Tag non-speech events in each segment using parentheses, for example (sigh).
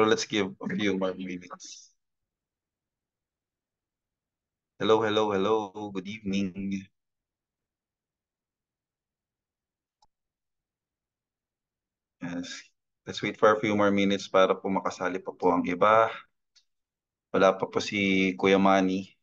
So let's give a few more minutes. Hello, hello, hello. Good evening. Yes. Let's wait for a few more minutes para po makasali pa po ang iba. Wala pa po si Kuya Manny.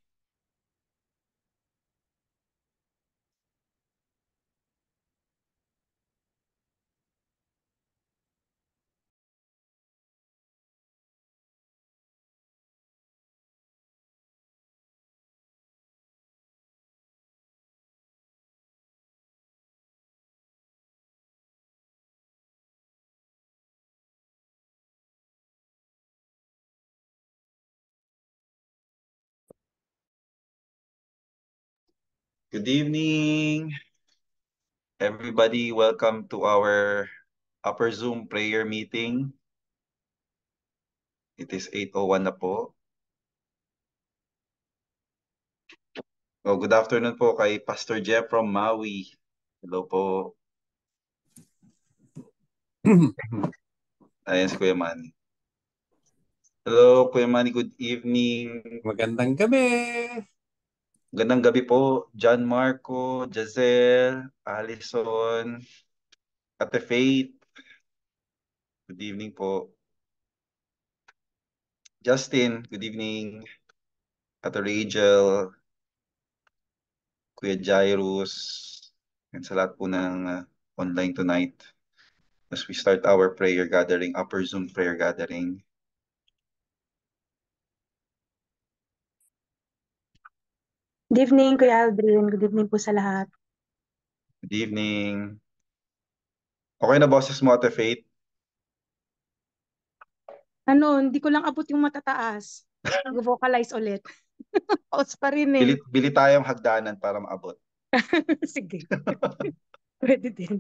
Good evening, everybody. Welcome to our Upper Zoom prayer meeting. It is 8.01 na po. Oh, good afternoon po kay Pastor Jeff from Maui. Hello po. (clears throat) Ayan si Kuya Manny. Hello, Kuya Manny. Good evening. Magandang gabi. Magandang gabi po, John Marco, Giselle, Allison, Ate Faith. Good evening po. Justin, good evening. Ate Rachel, Kuya Jairus, and sa lahat po ng uh, online tonight. As we start our prayer gathering, upper Zoom prayer gathering. Good evening, Kuya Aldrin. Good evening po sa lahat. Good evening. Okay na boses mo, Ate Faith? Ano, hindi ko lang abot yung matataas. Mag-vocalize (laughs) ulit. (laughs) Pause pa rin eh. Bili, bili tayong hagdanan para maabot. (laughs) Sige. Pwede din.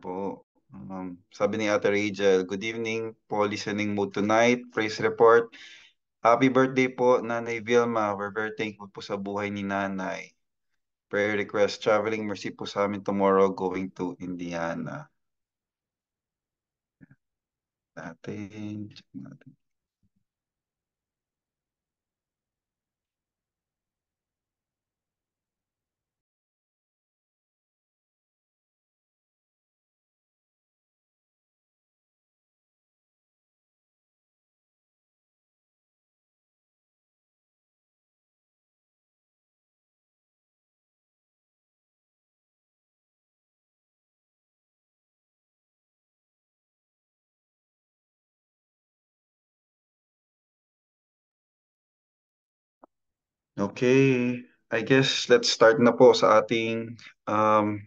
po. Um, sabi ni Ate Rachel, good evening po listening mode tonight. Praise report. Happy birthday po, Nanay Vilma. We're very thankful po sa buhay ni Nanay. Prayer request, traveling mercy po sa amin tomorrow going to Indiana. Natin, check natin. Okay, I guess let's start na po sa ating um,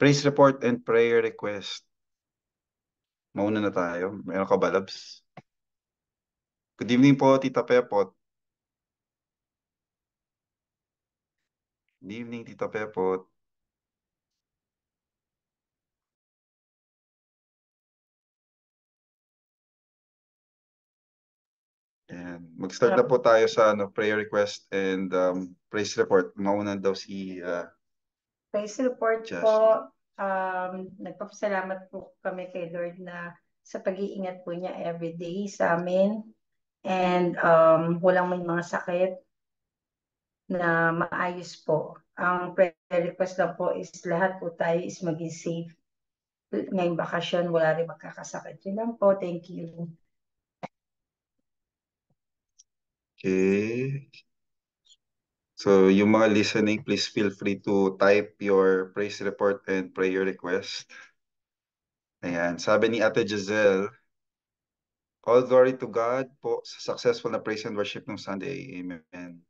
praise report and prayer request. Mauna na tayo. Meron ka ba, Labs? Good evening po, Tita Pepot. Good evening, Tita Pepot. Ayan. Mag-start na po tayo sa ano, prayer request and um, praise report. Mauna daw si... Uh, praise report Just. po. Um, nagpapasalamat po kami kay Lord na sa pag-iingat po niya everyday sa amin. And um, walang may mga sakit na maayos po. Ang prayer request lang po is lahat po tayo is maging safe. Ngayong bakasyon, wala rin magkakasakit. Yun lang po. Thank you. Okay. So yung mga listening, please feel free to type your praise report and prayer request. Ayan. Sabi ni Ate Giselle, All glory to God po sa successful na praise and worship ng Sunday. Amen.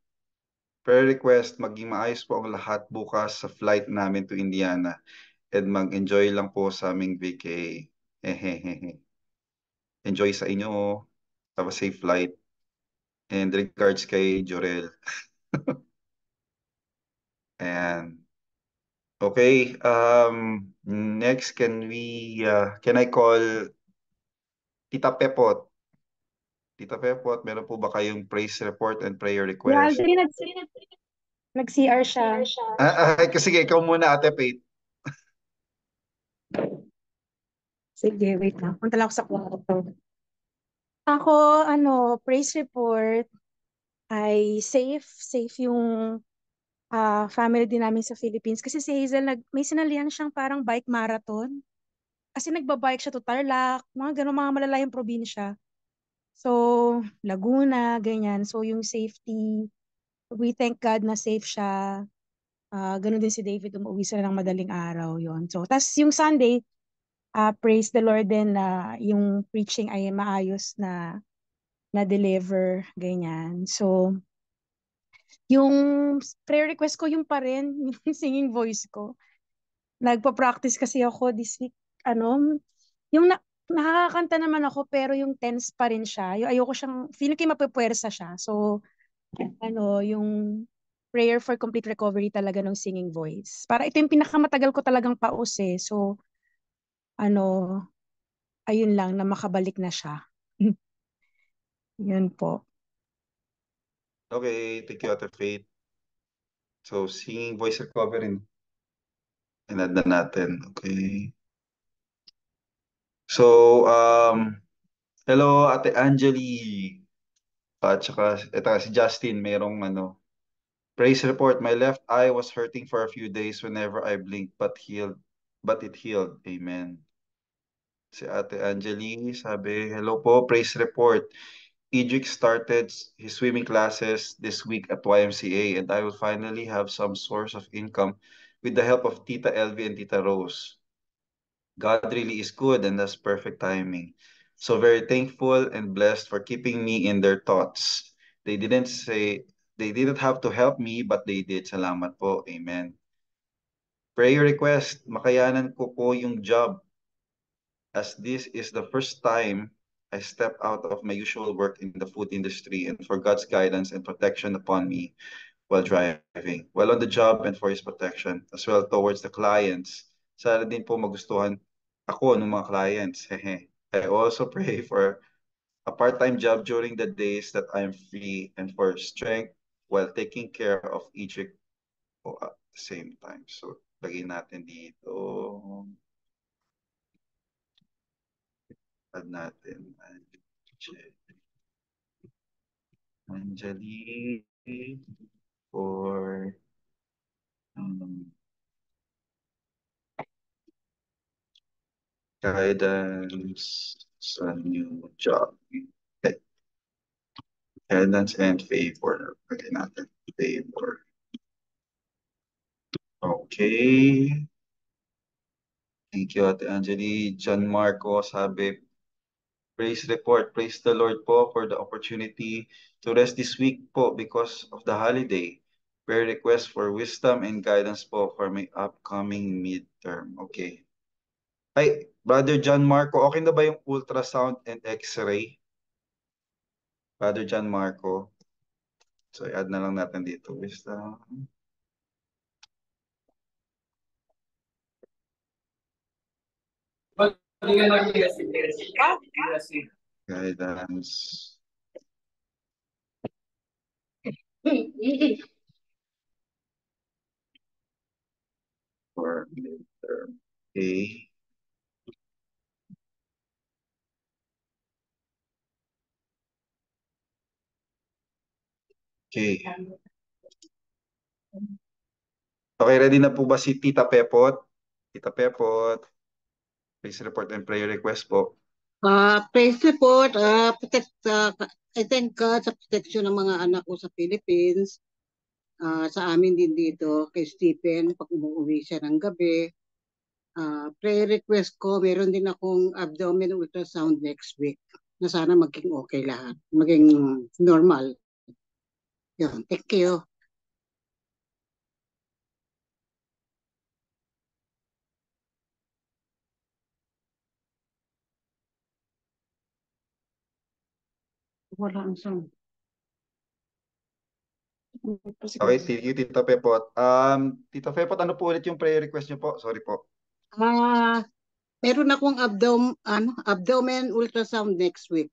Prayer request, maging maayos po ang lahat bukas sa flight namin to Indiana. And mag-enjoy lang po sa aming vacay. (laughs) Enjoy sa inyo. Oh. Have a safe flight. And regards kay Jorel. (laughs) and okay, um next can we uh, can I call Tita Pepot? Tita Pepot, meron po ba kayong praise report and prayer request? Yeah, actually, nag, nag-CR siya. Ah, ah, sige, ikaw muna, Ate Pate. Sige, wait lang. Punta lang ako sa kwarto. Ako, ano, praise report ay safe. Safe yung uh, family din namin sa Philippines. Kasi si Hazel, nag, may sinalihan siyang parang bike marathon. Kasi nagbabike siya to Tarlac, mga ganun, mga malalayang probinsya. So, Laguna, ganyan. So, yung safety, we thank God na safe siya. Uh, ganun din si David, umuwi sila ng madaling araw yon So, tas yung Sunday, uh, praise the Lord din na yung preaching ay maayos na na-deliver, ganyan. So, yung prayer request ko yung pa rin, (laughs) yung singing voice ko. Nagpa-practice kasi ako this week, ano, yung na, nakakanta naman ako pero yung tense pa rin siya. Yung ayoko siyang, feeling ko mapapwersa siya. So, ano, yung prayer for complete recovery talaga ng singing voice. Para ito yung pinakamatagal ko talagang pause eh. So, ano, ayun lang na makabalik na siya. (laughs) Yun po. Okay, thank you, Ate Faith. So, singing voice recovering. Inad na natin. Okay. So, um, hello, Ate Angeli. At saka, eto si Justin, merong ano, Praise report, my left eye was hurting for a few days whenever I blinked but healed but it healed. Amen. Si Ate Angeli sabi, hello po, praise report. Ejik started his swimming classes this week at YMCA and I will finally have some source of income with the help of Tita Elvie and Tita Rose. God really is good and that's perfect timing. So very thankful and blessed for keeping me in their thoughts. They didn't say, they didn't have to help me, but they did. Salamat po. Amen. Prayer request, makayanan ko po yung job as this is the first time I step out of my usual work in the food industry and for God's guidance and protection upon me while driving, while on the job and for His protection, as well towards the clients. Sana din po magustuhan ako ng mga clients. I also (laughs) pray for a part-time job during the days that I'm free and for strength while taking care of each at uh, the same time. So Lagay natin dito. Add natin. Anjali for um, guidance sa new job. Okay. Guidance and favor. Lagay natin. Favor. Okay. Thank you, Ate Angeli. John Marco sabi, Praise report. Praise the Lord po for the opportunity to rest this week po because of the holiday. Prayer request for wisdom and guidance po for my upcoming midterm. Okay. Ay, Brother John Marco, okay na ba yung ultrasound and x-ray? Brother John Marco. So, add na lang natin dito. Wisdom. Guidance. For midterm A. Okay. Okay, ready na po ba si Tita Pepot? Tita Pepot. Praise report and prayer request po. Uh, praise report, uh, ah, protect, uh, I thank God sa protection ng mga anak ko sa Philippines. Uh, sa amin din dito, kay Stephen, pag umuwi siya ng gabi. Uh, prayer request ko, meron din akong abdomen ultrasound next week na sana maging okay lahat, maging normal. Yun, thank you. Wala ang sound. Okay, thank you, Tito Pepot. Um, Tito Pepot, ano po ulit yung prayer request niyo po? Sorry po. Ah, uh, meron akong abdom, ano, abdomen ultrasound next week.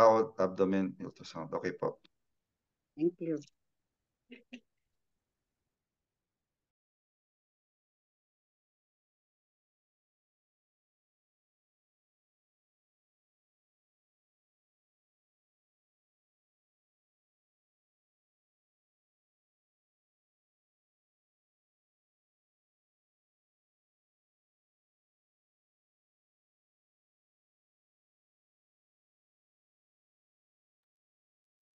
Oh, abdomen ultrasound. Okay po. Thank you.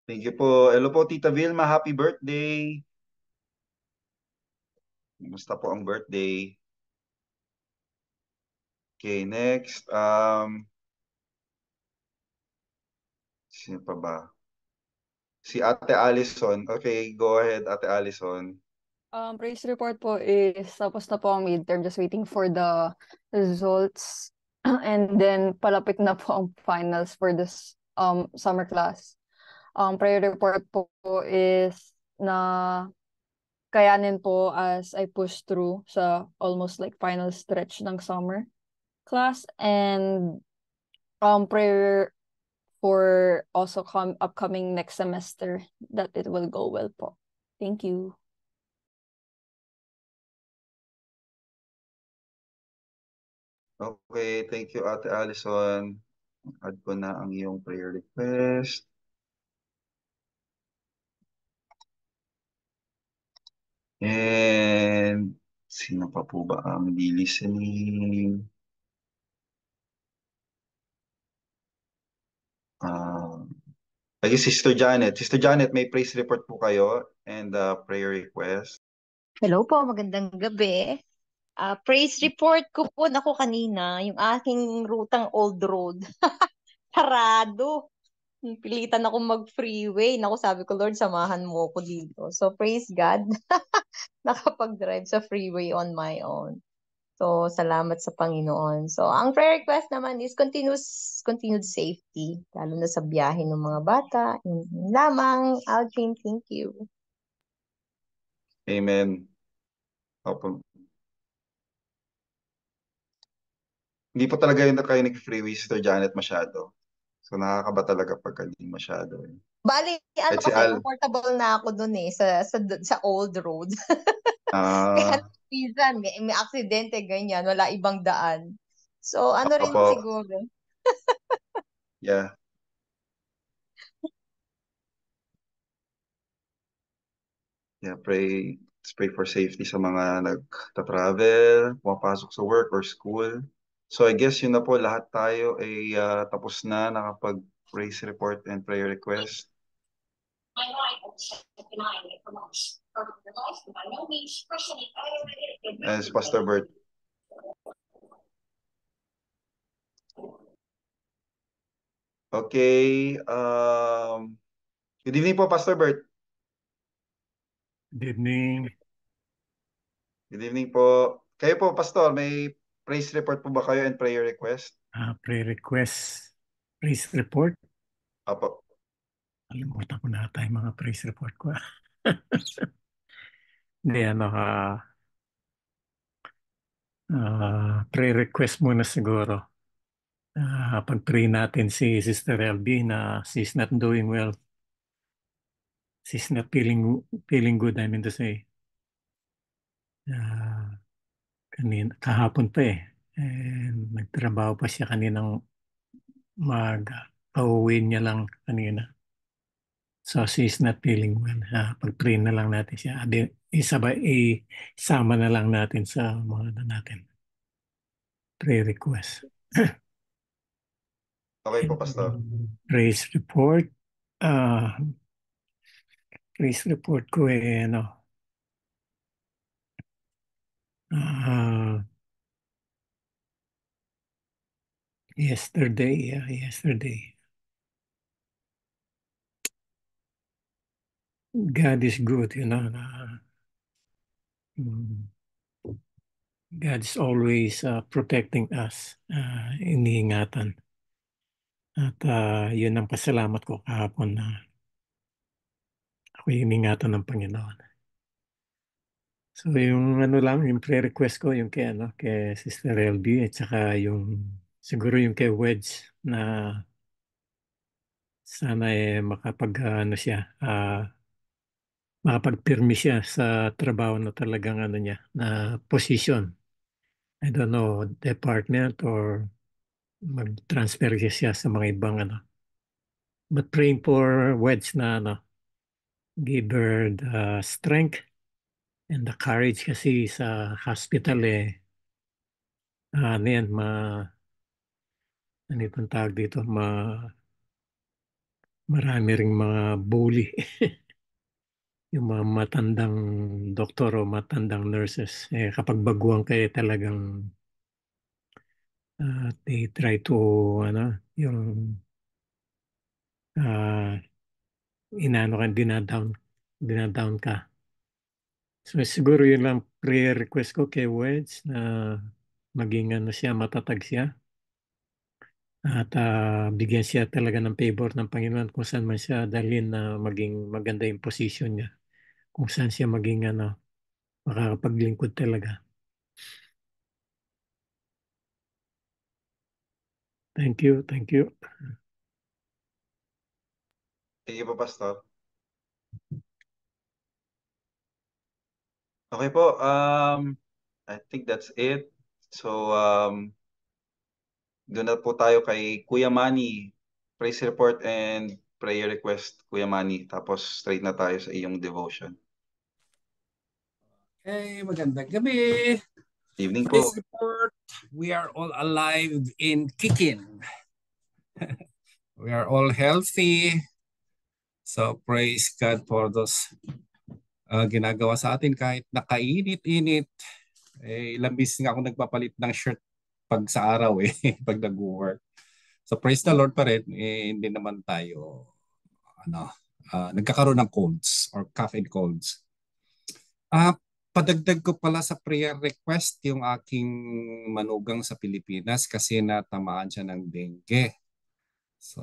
Thank you po. Hello po, Tita Vilma. Happy birthday. Kumusta po ang birthday? Okay, next. Um, sino pa ba? Si Ate Allison. Okay, go ahead, Ate Allison. Um, praise report po is tapos na po ang midterm. Just waiting for the results. (clears throat) And then palapit na po ang finals for this um, summer class um, prayer report po, po is na kayanin po as I push through sa almost like final stretch ng summer class and um, prayer for also come upcoming next semester that it will go well po. Thank you. Okay, thank you Ate Allison. Add ko na ang iyong prayer request. And sino pa po ba ang di listening? Um, uh, I Sister Janet. Sister Janet, may praise report po kayo and uh, prayer request. Hello po, magandang gabi. Uh, praise report ko po, naku kanina, yung aking rutang old road. Sarado. (laughs) Pilitan ako mag-freeway. Naku, sabi ko, Lord, samahan mo ako dito. So, praise God. (laughs) Nakapag-drive sa freeway on my own. So, salamat sa Panginoon. So, ang prayer request naman is continuous, continued safety, lalo na sa biyahe ng mga bata. Yun lamang, Alvin, thank you. Amen. Opo. Hindi pa talaga yung na freeway Sister Janet, masyado. So nakakaba talaga pag hindi masyado. Eh. Bali, ano kasi Al... comfortable na ako doon eh, sa, sa, sa old road. (laughs) Ah. Kaya minsan, may, may aksidente, ganyan, wala ibang daan. So, ano rin Apo. siguro. (laughs) yeah. Yeah, pray, pray for safety sa mga nagta-travel, pumapasok sa work or school. So I guess yun na po lahat tayo ay uh, tapos na nakapag praise report and prayer request. As Pastor Bert. Okay. Um, good evening po, Pastor Bert. Good evening. Good evening po. Kayo po, Pastor, may praise report po ba kayo and prayer request? Ah, prayer request. Praise report? Apo. Alimutan ko na tayo mga praise report ko. Ah. (laughs) Hindi, ano ka... uh, ah, prayer request muna siguro. Uh, pag-pray natin si Sister LB na she's not doing well. She's not feeling, feeling good, I mean to say. Uh, kanina, kahapon pa eh. And nagtrabaho pa siya kaninang maga. Pauwi niya lang kanina. So she's not feeling well. Ha? Pag-train na lang natin siya. Adi, isabay, isama na lang natin sa mga na ano natin. Prayer request. (clears throat) okay po, Pastor. Praise report. Uh, ah, praise report ko eh, ano, Uh, yesterday, yeah, yesterday. God is good, you know. Uh, God is always uh, protecting us, uh, iniingatan. At uh, yun ang pasalamat ko kahapon na uh, ako iningatan ng Panginoon. So yung ano lang, yung pre-request ko, yung kay, ano, kay Sister LB at saka yung siguro yung kay Wedge na sana eh makapag ano siya, uh, ah, makapag-permi siya sa trabaho na talagang ano niya, na position. I don't know, department or mag-transfer siya sa mga ibang ano. But praying for Wedge na ano, give her the strength And the courage kasi sa hospital eh, uh, ano yan, ma, ano itong tawag dito, ma, marami ring mga bully. (laughs) yung mga matandang doktor o matandang nurses, eh, kapag baguhan kayo talagang uh, they try to, ano, yung uh, inaano ka, dinadown, dinadown ka So siguro yun lang prayer request ko kay Weds na maging ano siya, matatag siya. At uh, bigyan siya talaga ng favor ng Panginoon kung saan man siya dalhin na maging maganda yung position niya. Kung saan siya maging ano, makakapaglingkod talaga. Thank you, thank you. Thank you, Pastor. Okay po. Um, I think that's it. So, um, doon na po tayo kay Kuya Manny. Praise report and prayer request, Kuya Manny. Tapos straight na tayo sa iyong devotion. Okay, magandang gabi. Evening po. Praise report. We are all alive in kicking. (laughs) we are all healthy. So praise God for those uh, ginagawa sa atin kahit nakainit-init. Eh, ilang beses nga ako nagpapalit ng shirt pag sa araw eh, (laughs) pag nag-work. So praise the Lord pa rin, eh, hindi naman tayo ano, uh, nagkakaroon ng colds or cough and colds. Uh, padagdag ko pala sa prayer request yung aking manugang sa Pilipinas kasi natamaan siya ng dengue. So,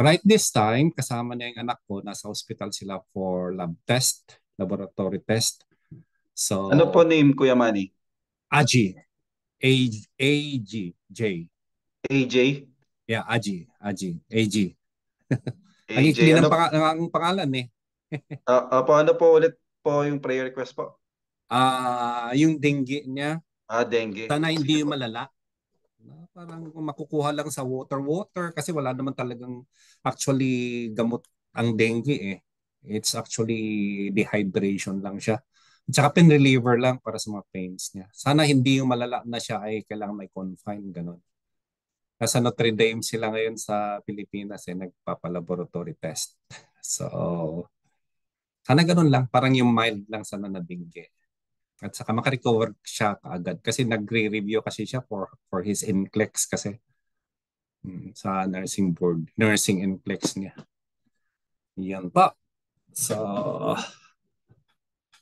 right this time, kasama na yung anak ko. Nasa hospital sila for lab test, laboratory test. So, ano po name, Kuya Manny? Aji. A-G. J. AJ? Yeah, Aji. Aji. AG. Ang ano? ikli ng, ano... pangalan eh. uh, (laughs) uh, po, ano po ulit po yung prayer request po? Ah, uh, yung dengue niya. Ah, dengue. Sana hindi yung malala na parang makukuha lang sa water-water kasi wala naman talagang actually gamot ang dengue eh. It's actually dehydration lang siya. At saka pain reliever lang para sa mga pains niya. Sana hindi yung malala na siya ay kailangan may confine, ganun. Nasa Notre Dame sila ngayon sa Pilipinas eh, nagpapalaboratory test. (laughs) So, sana ganun lang, parang yung mild lang sana na dengue at saka makarecover siya agad kasi nagre-review kasi siya for for his NCLEX kasi mm, sa nursing board, nursing NCLEX niya. Yan pa. So,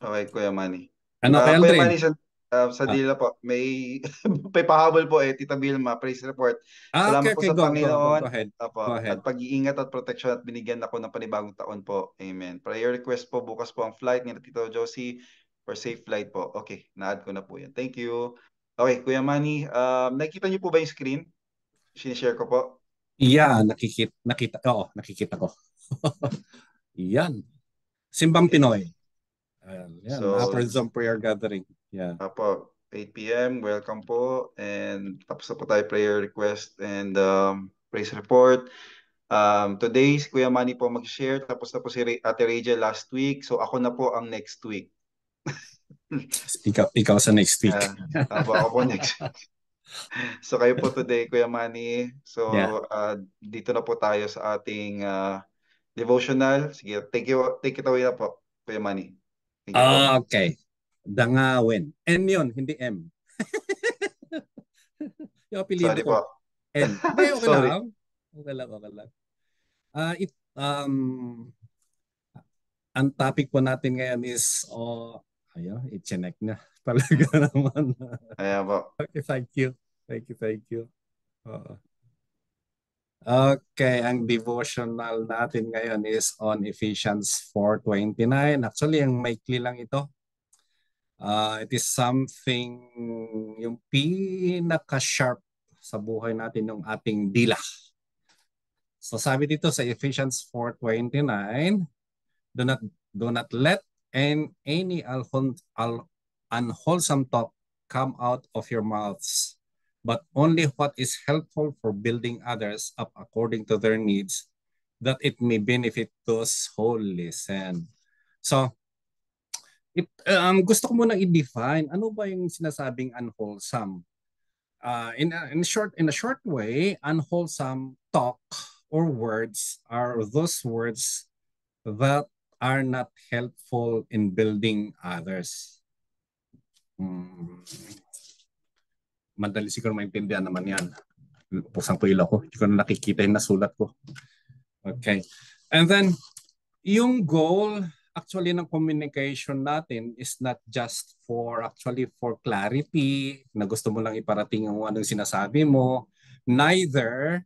Okay, Kuya Manny. ano uh, ah, kaya Kuya Manny, sa, uh, sa ah. Dila po, may, (laughs) may po eh, Tita Vilma, praise report. Ah, Salamat okay, po okay, sa go, go, go, go ahead. Apo, Go ahead. at pag-iingat at protection at binigyan ako ng panibagong taon po. Amen. Prayer request po, bukas po ang flight ni Tito Josie for safe flight po. Okay, na-add ko na po yan. Thank you. Okay, Kuya Manny, um, nakikita niyo po ba yung screen? Sinishare ko po. Yeah, nakikita, nakita, oo, nakikita ko. (laughs) yan. Simbang Pinoy. Um, yan, so, Upper Zone Prayer Gathering. Yeah. Apo, 8 p.m. Welcome po. And tapos na po tayo prayer request and um, praise report. Um, today, si Kuya Manny po mag-share. Tapos na po si Ate Rachel last week. So ako na po ang next week. (laughs) ikaw, ikaw sa next week. uh, ako po next (laughs) So kayo po today, Kuya Manny. So yeah. uh, dito na po tayo sa ating uh, devotional. Sige, thank you, take it away na po, Kuya Manny. Uh, po. Ah, okay. Dangawin. N yun, hindi M. (laughs) Yung apelido Sorry ko. po. N. Ay, okay Sorry. lang. Okay lang, okay lang. Uh, it, um, ang topic po natin ngayon is uh, ayo, i-check na (laughs) talaga mm. naman. Kaya po. Okay, thank you. Thank you, thank you. Oo. Okay, ang devotional natin ngayon is on Ephesians 4.29. Actually, ang maikli lang ito. Uh, it is something, yung pinaka-sharp sa buhay natin, yung ating dila. So sabi dito sa Ephesians 4.29, do not, do not let and any unwholesome talk come out of your mouths, but only what is helpful for building others up according to their needs, that it may benefit those who listen. So, it, um, gusto ko muna i-define ano ba yung sinasabing unwholesome. Uh, in, a, uh, in, short, in a short way, unwholesome talk or words are those words that are not helpful in building others. Hmm. Madali siguro maintindihan naman yan. Buksan ko ilaw ko. Hindi ko na nakikita yung nasulat ko. Okay. And then, yung goal actually ng communication natin is not just for actually for clarity na gusto mo lang iparating ang anong sinasabi mo. Neither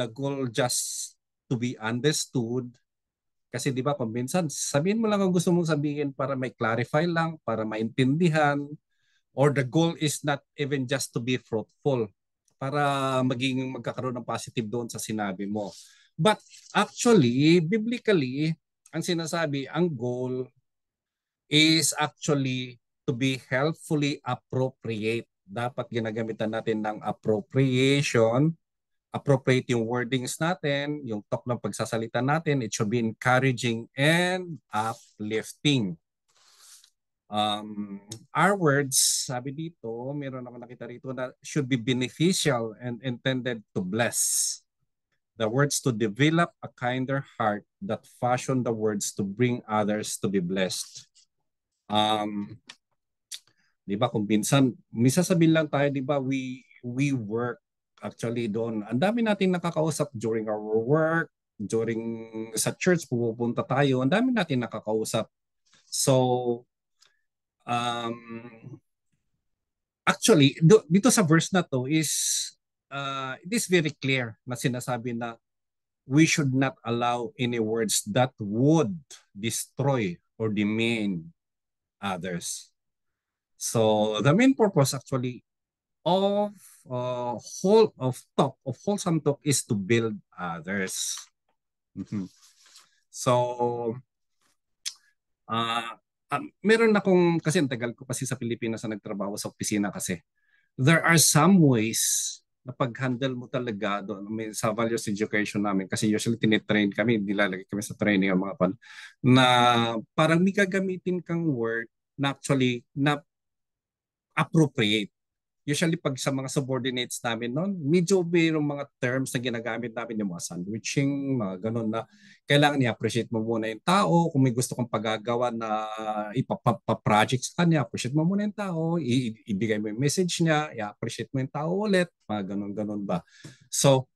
the goal just to be understood kasi di ba, kung minsan, sabihin mo lang ang gusto mong sabihin para may clarify lang, para maintindihan, or the goal is not even just to be fruitful para maging magkakaroon ng positive doon sa sinabi mo. But actually, biblically, ang sinasabi, ang goal is actually to be helpfully appropriate. Dapat ginagamitan natin ng appropriation appropriate yung wordings natin, yung talk ng pagsasalita natin, it should be encouraging and uplifting. Um, our words, sabi dito, meron ako nakita rito na should be beneficial and intended to bless. The words to develop a kinder heart that fashion the words to bring others to be blessed. Um, 'di ba kung minsan minsan lang tayo 'di ba we we work actually doon. Ang dami nating nakakausap during our work, during sa church pupunta tayo, ang dami nating nakakausap. So um actually do, dito sa verse na to is uh, it is very clear na sinasabi na we should not allow any words that would destroy or demean others. So the main purpose actually of uh, whole of talk of wholesome talk is to build others. Mm-hmm. So uh, uh, meron na kong kasi ang tagal ko kasi sa Pilipinas sa nagtrabaho sa opisina kasi there are some ways na pag-handle mo talaga doon may, sa values education namin kasi usually tinitrain kami, nilalagay kami sa training ang mga pan, na parang may gagamitin kang word na actually na appropriate usually pag sa mga subordinates namin noon, medyo mayroong mga terms na ginagamit namin yung mga sandwiching, mga ganun na kailangan i-appreciate mo muna yung tao. Kung may gusto kong pagagawa na ipapaproject sa kanya, appreciate mo muna yung tao, i- ibigay mo yung message niya, i-appreciate mo yung tao ulit, mga ganun-ganun ba. So,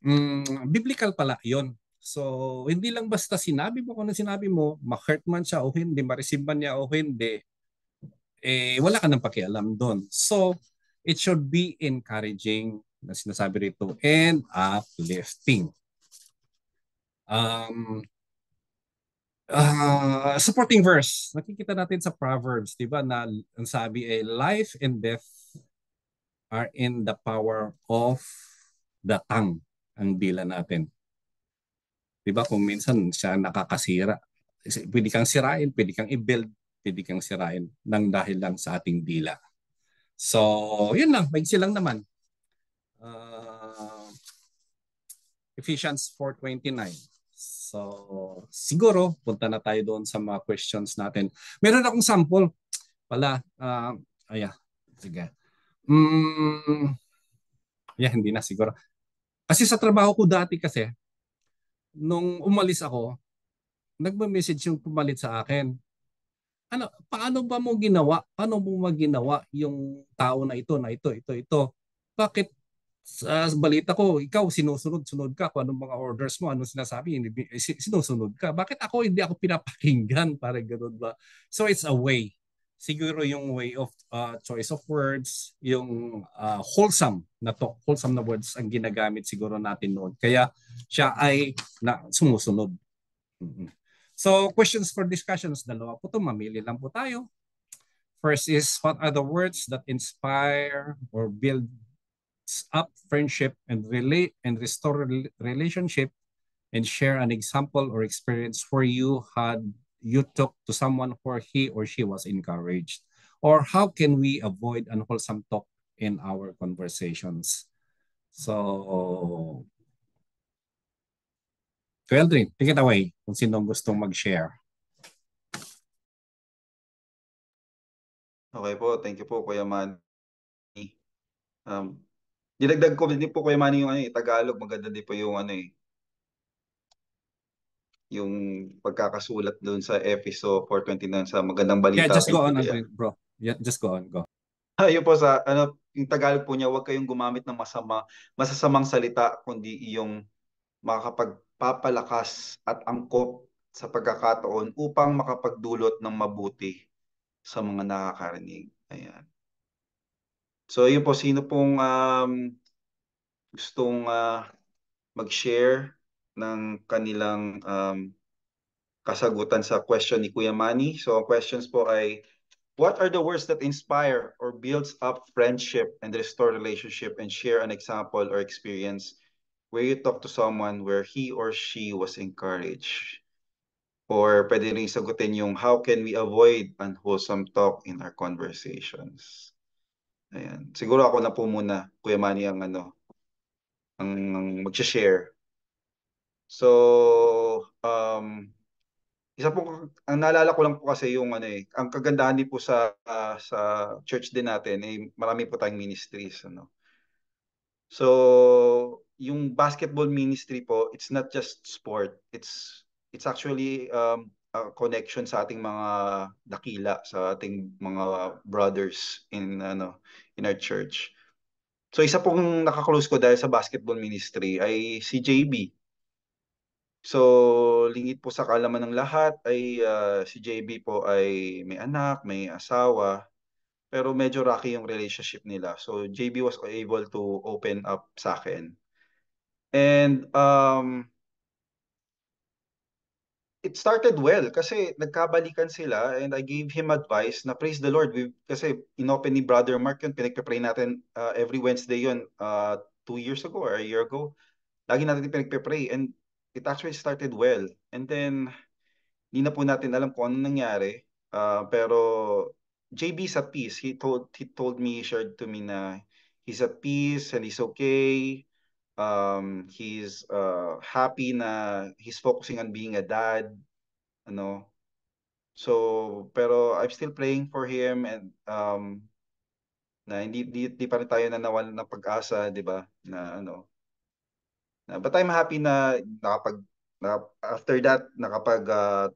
mm, biblical pala yon So, hindi lang basta sinabi mo kung ano sinabi mo, ma-hurt man siya o hindi, ma-receive man niya o hindi, eh, wala ka ng pakialam doon. So, It should be encouraging na sinasabi rito and uplifting. Um, uh, supporting verse. Nakikita natin sa Proverbs, di ba, na ang sabi ay life and death are in the power of the tongue, ang dila natin. Di ba, kung minsan siya nakakasira. Pwede kang sirain, pwede kang i-build, pwede kang sirain ng dahil lang sa ating dila. So, yun lang. May silang naman. Uh, Ephesians 4.29. So, siguro, punta na tayo doon sa mga questions natin. Meron akong sample. Pala, uh, ayan. Sige. Mm, yeah, hindi na siguro. Kasi sa trabaho ko dati kasi, nung umalis ako, nagme-message yung pumalit sa akin ano, paano ba mo ginawa? Paano mo maginawa yung tao na ito, na ito, ito, ito? Bakit sa balita ko, ikaw sinusunod-sunod ka kung anong mga orders mo, anong sinasabi, eh, sinusunod ka. Bakit ako hindi ako pinapakinggan? (laughs) para ganun ba? So it's a way. Siguro yung way of uh, choice of words, yung uh, wholesome na to, wholesome na words ang ginagamit siguro natin noon. Kaya siya ay na, sumusunod. Mm-hmm. So questions for discussions, dalawa po to, mamili lang po tayo. First is, what are the words that inspire or build up friendship and relate and restore relationship and share an example or experience where you had you took to someone where he or she was encouraged or how can we avoid unwholesome talk in our conversations so So Eldrin, take it away kung sinong gustong mag-share. Okay po, thank you po Kuya Manny. Um, didagdag ko din po Kuya Manny yung ano, eh, Tagalog, maganda din po yung ano eh, yung pagkakasulat doon sa episode 429 sa magandang balita. Yeah, just go on, Andrew, bro. Yeah, just go on, go. Ayun ah, po sa ano, yung Tagalog po niya, huwag kayong gumamit ng masama, masasamang salita kundi yung makakapag papalakas at angkop sa pagkakataon upang makapagdulot ng mabuti sa mga nakakarinig. Ayan. So yun po, sino pong um, gustong uh, mag-share ng kanilang um, kasagutan sa question ni Kuya Manny. So ang questions po ay, What are the words that inspire or builds up friendship and restore relationship and share an example or experience where you talk to someone where he or she was encouraged. Or pwede rin sagutin yung how can we avoid unwholesome talk in our conversations. Ayan. Siguro ako na po muna, Kuya Manny, ang ano, ang, ang mag-share. So, um, isa po, ang naalala ko lang po kasi yung ano eh, ang kagandahan din po sa, uh, sa church din natin, eh, marami po tayong ministries. Ano. So, yung basketball ministry po, it's not just sport. It's it's actually um, a connection sa ating mga dakila, sa ating mga brothers in ano in our church. So isa pong nakaklose ko dahil sa basketball ministry ay si JB. So lingit po sa kalaman ng lahat ay uh, si JB po ay may anak, may asawa, pero medyo rocky yung relationship nila. So JB was able to open up sa akin And um, it started well kasi nagkabalikan sila and I gave him advice na praise the Lord. We, kasi inopen ni Brother Mark yun, pinagpe-pray natin uh, every Wednesday yun, uh, two years ago or a year ago. Lagi natin pinagpe-pray and it actually started well. And then, hindi na po natin alam kung ano nangyari. Uh, pero JB's at peace. He told, he told me, shared to me na he's at peace and he's okay um, he's uh, happy na he's focusing on being a dad ano so pero I'm still praying for him and um, na hindi di, di pa rin tayo na nawalan ng pag-asa 'di ba na ano na but I'm happy na nakapag na, after that nakapag uh,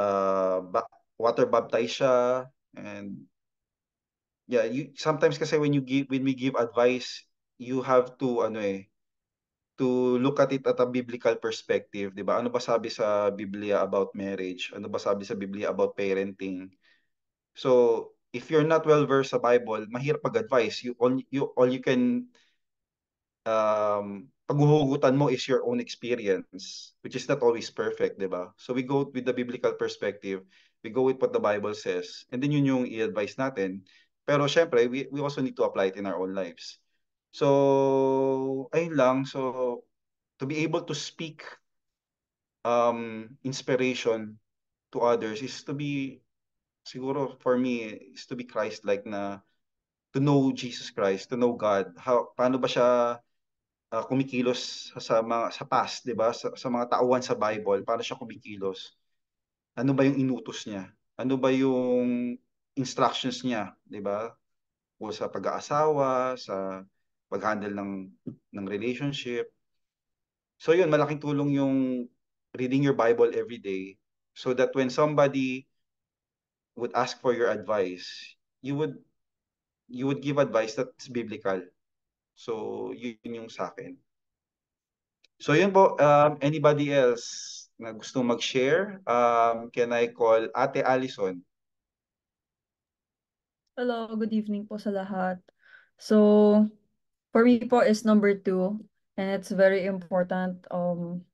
uh, ba, water baptize siya and yeah you sometimes kasi when you give when we give advice you have to ano eh to look at it at a biblical perspective, 'di ba? Ano ba sabi sa Biblia about marriage? Ano ba sabi sa Biblia about parenting? So, if you're not well versed sa Bible, mahirap mag-advise. You all you all you can um paghuhugutan mo is your own experience, which is not always perfect, 'di ba? So we go with the biblical perspective. We go with what the Bible says. And then yun yung i-advise natin. Pero syempre, we, we also need to apply it in our own lives. So, ayun lang. So, to be able to speak um, inspiration to others is to be, siguro for me, is to be Christ-like na to know Jesus Christ, to know God. How, paano ba siya uh, kumikilos sa mga sa past, 'di ba? Sa, sa mga tauhan sa Bible, paano siya kumikilos? Ano ba yung inutos niya? Ano ba yung instructions niya, 'di ba? O sa pag-aasawa, sa pag-handle ng ng relationship. So yun, malaking tulong yung reading your Bible every day so that when somebody would ask for your advice, you would you would give advice that's biblical. So yun yung sa akin. So yun po, um, anybody else na gusto mag-share, um, can I call Ate Allison? Hello, good evening po sa lahat. So, For me po is number two, and it's very important. Um,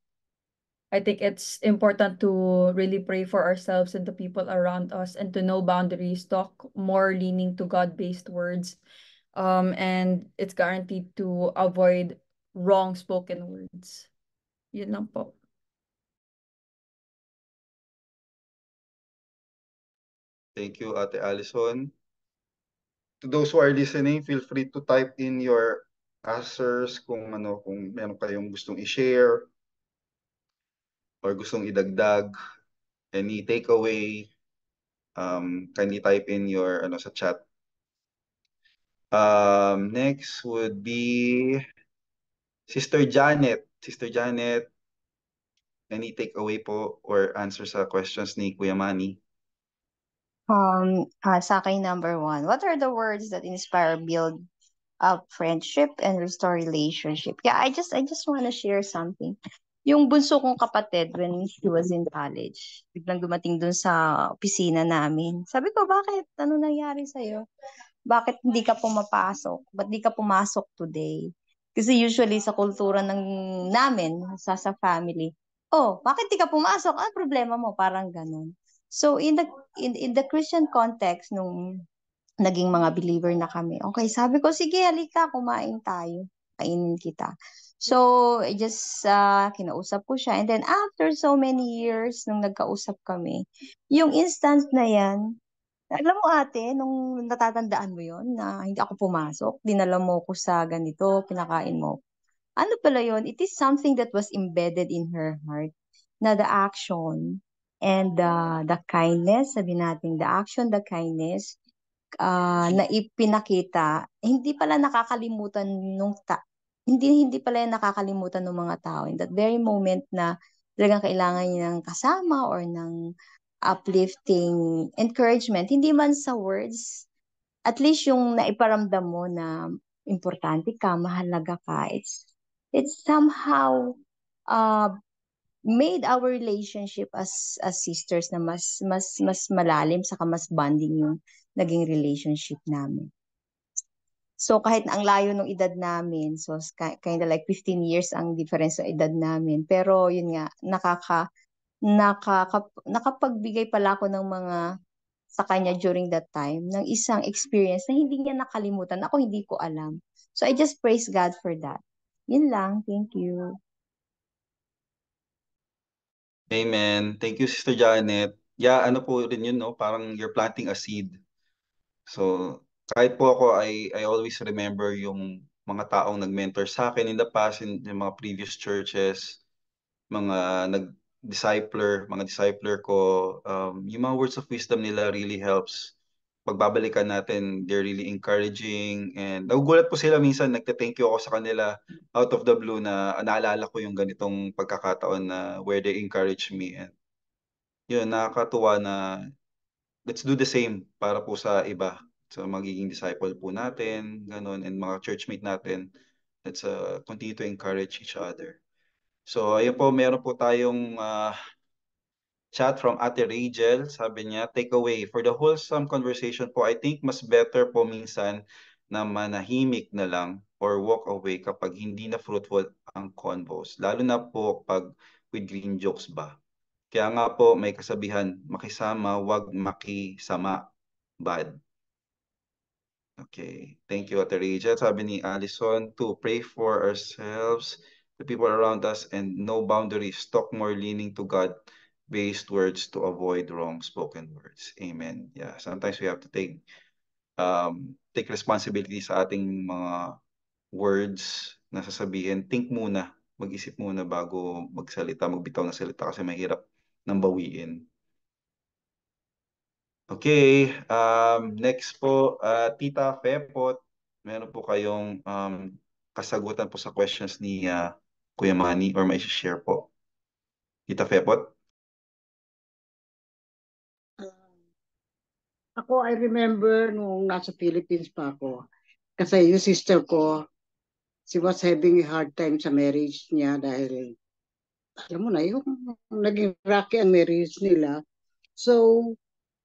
I think it's important to really pray for ourselves and the people around us and to know boundaries, talk more leaning to God-based words, um, and it's guaranteed to avoid wrong spoken words. Yun lang po. Thank you, Ate Allison. To those who are listening, feel free to type in your answers kung ano kung meron kayong gustong i-share or gustong idagdag any takeaway um kindly type in your ano sa chat um next would be Sister Janet Sister Janet any takeaway po or answer sa questions ni Kuya Manny um uh, sa akin number one what are the words that inspire build uh, friendship and restore relationship. Yeah, I just I just want to share something. Yung bunso kong kapatid when he was in college, biglang dumating dun sa opisina namin. Sabi ko, bakit? Ano nangyari sa'yo? Bakit hindi ka pumapasok? Ba't hindi ka pumasok today? Kasi usually sa kultura ng namin, sa sa family, oh, bakit hindi ka pumasok? Ano ah, problema mo? Parang ganun. So in the in, in the Christian context nung naging mga believer na kami. Okay, sabi ko, sige, halika, kumain tayo. Kainin kita. So, I just uh, kinausap ko siya. And then after so many years nung nagkausap kami, yung instant na yan, alam mo ate, nung natatandaan mo yon na hindi ako pumasok, dinala mo ko sa ganito, kinakain mo. Ano pala yon? It is something that was embedded in her heart na the action and uh, the kindness, sabi natin, the action, the kindness, Ah, na ipinakita, hindi pala nakakalimutan nung ta- hindi hindi pala yan nakakalimutan ng mga tao in that very moment na talagang kailangan niya ng kasama or ng uplifting encouragement, hindi man sa words, at least yung naiparamdam mo na importante ka, mahalaga ka, it's, it's somehow uh, made our relationship as as sisters na mas mas mas malalim sa mas bonding yung naging relationship namin. So kahit na ang layo ng edad namin, so kind of like 15 years ang difference ng edad namin. Pero yun nga, nakaka, nakaka nakapagbigay pala ako ng mga sa kanya during that time ng isang experience na hindi niya nakalimutan. Ako hindi ko alam. So I just praise God for that. Yun lang. Thank you. Amen. Thank you, Sister Janet. Yeah, ano po rin yun, no? Parang you're planting a seed So, kahit po ako, I, I always remember yung mga taong nag-mentor sa akin in the past, in, in mga previous churches, mga nag-discipler, mga discipler ko, um, yung mga words of wisdom nila really helps. Pagbabalikan natin, they're really encouraging and nagugulat po sila minsan, nagte-thank you ako sa kanila out of the blue na naalala ko yung ganitong pagkakataon na where they encourage me and yun, nakakatuwa na let's do the same para po sa iba sa so, magiging disciple po natin ganun and mga churchmate natin let's uh, continue to encourage each other so ayun po meron po tayong uh, chat from Ate Rachel sabi niya take away for the wholesome conversation po I think mas better po minsan na manahimik na lang or walk away kapag hindi na fruitful ang convos lalo na po pag with green jokes ba kaya nga po may kasabihan, makisama, wag makisama. Bad. Okay. Thank you, Ate Rachel. Sabi ni Allison, to pray for ourselves, the people around us, and no boundaries. Talk more leaning to God-based words to avoid wrong spoken words. Amen. Yeah, sometimes we have to take um, take responsibility sa ating mga words na sasabihin. Think muna. Mag-isip muna bago magsalita, magbitaw ng salita kasi mahirap ng bawiin. Okay, um, next po, uh, Tita Fepot, meron po kayong um, kasagutan po sa questions ni uh, Kuya Manny or may share po. Tita Fepot? Um, ako, I remember nung nasa Philippines pa ako, kasi yung sister ko, she was having a hard time sa marriage niya dahil alam mo na, yung naging rocky ang marriage nila. So,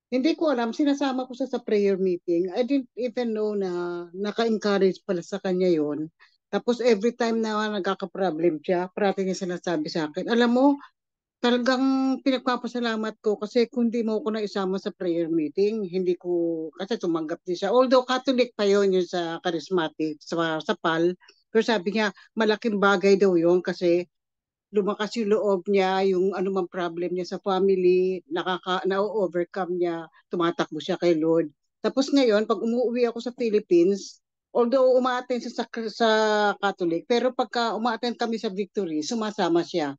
hindi ko alam, sinasama ko siya sa prayer meeting. I didn't even know na naka-encourage pala sa kanya yon. Tapos every time na nagkaka-problem siya, parati niya sinasabi sa akin, alam mo, talagang pinagpapasalamat ko kasi kundi mo ko na isama sa prayer meeting, hindi ko, kasi tumanggap din siya. Although Catholic pa yon yun sa charismatic, sa, sa PAL, pero sabi niya, malaking bagay daw yon kasi lumakas yung loob niya, yung anumang problem niya sa family, nakaka, na-overcome niya, tumatakbo siya kay Lord. Tapos ngayon, pag umuwi ako sa Philippines, although umaattend siya sa, sa Catholic, pero pagka umaattend kami sa Victory, sumasama siya.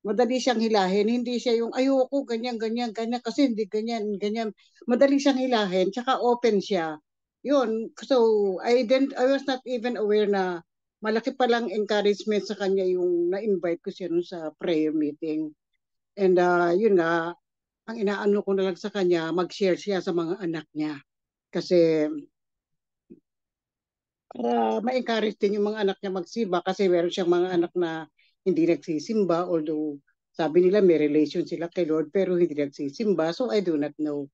Madali siyang hilahin, hindi siya yung ayoko, ganyan, ganyan, ganyan, kasi hindi ganyan, ganyan. Madali siyang hilahin, tsaka open siya. Yun, so I, didn't, I was not even aware na malaki palang encouragement sa kanya yung na-invite ko siya nun sa prayer meeting. And uh, yun nga, ang inaano ko na lang sa kanya, mag-share siya sa mga anak niya. Kasi para ma-encourage din yung mga anak niya magsimba kasi meron siyang mga anak na hindi nagsisimba although sabi nila may relation sila kay Lord pero hindi nagsisimba so I do not know.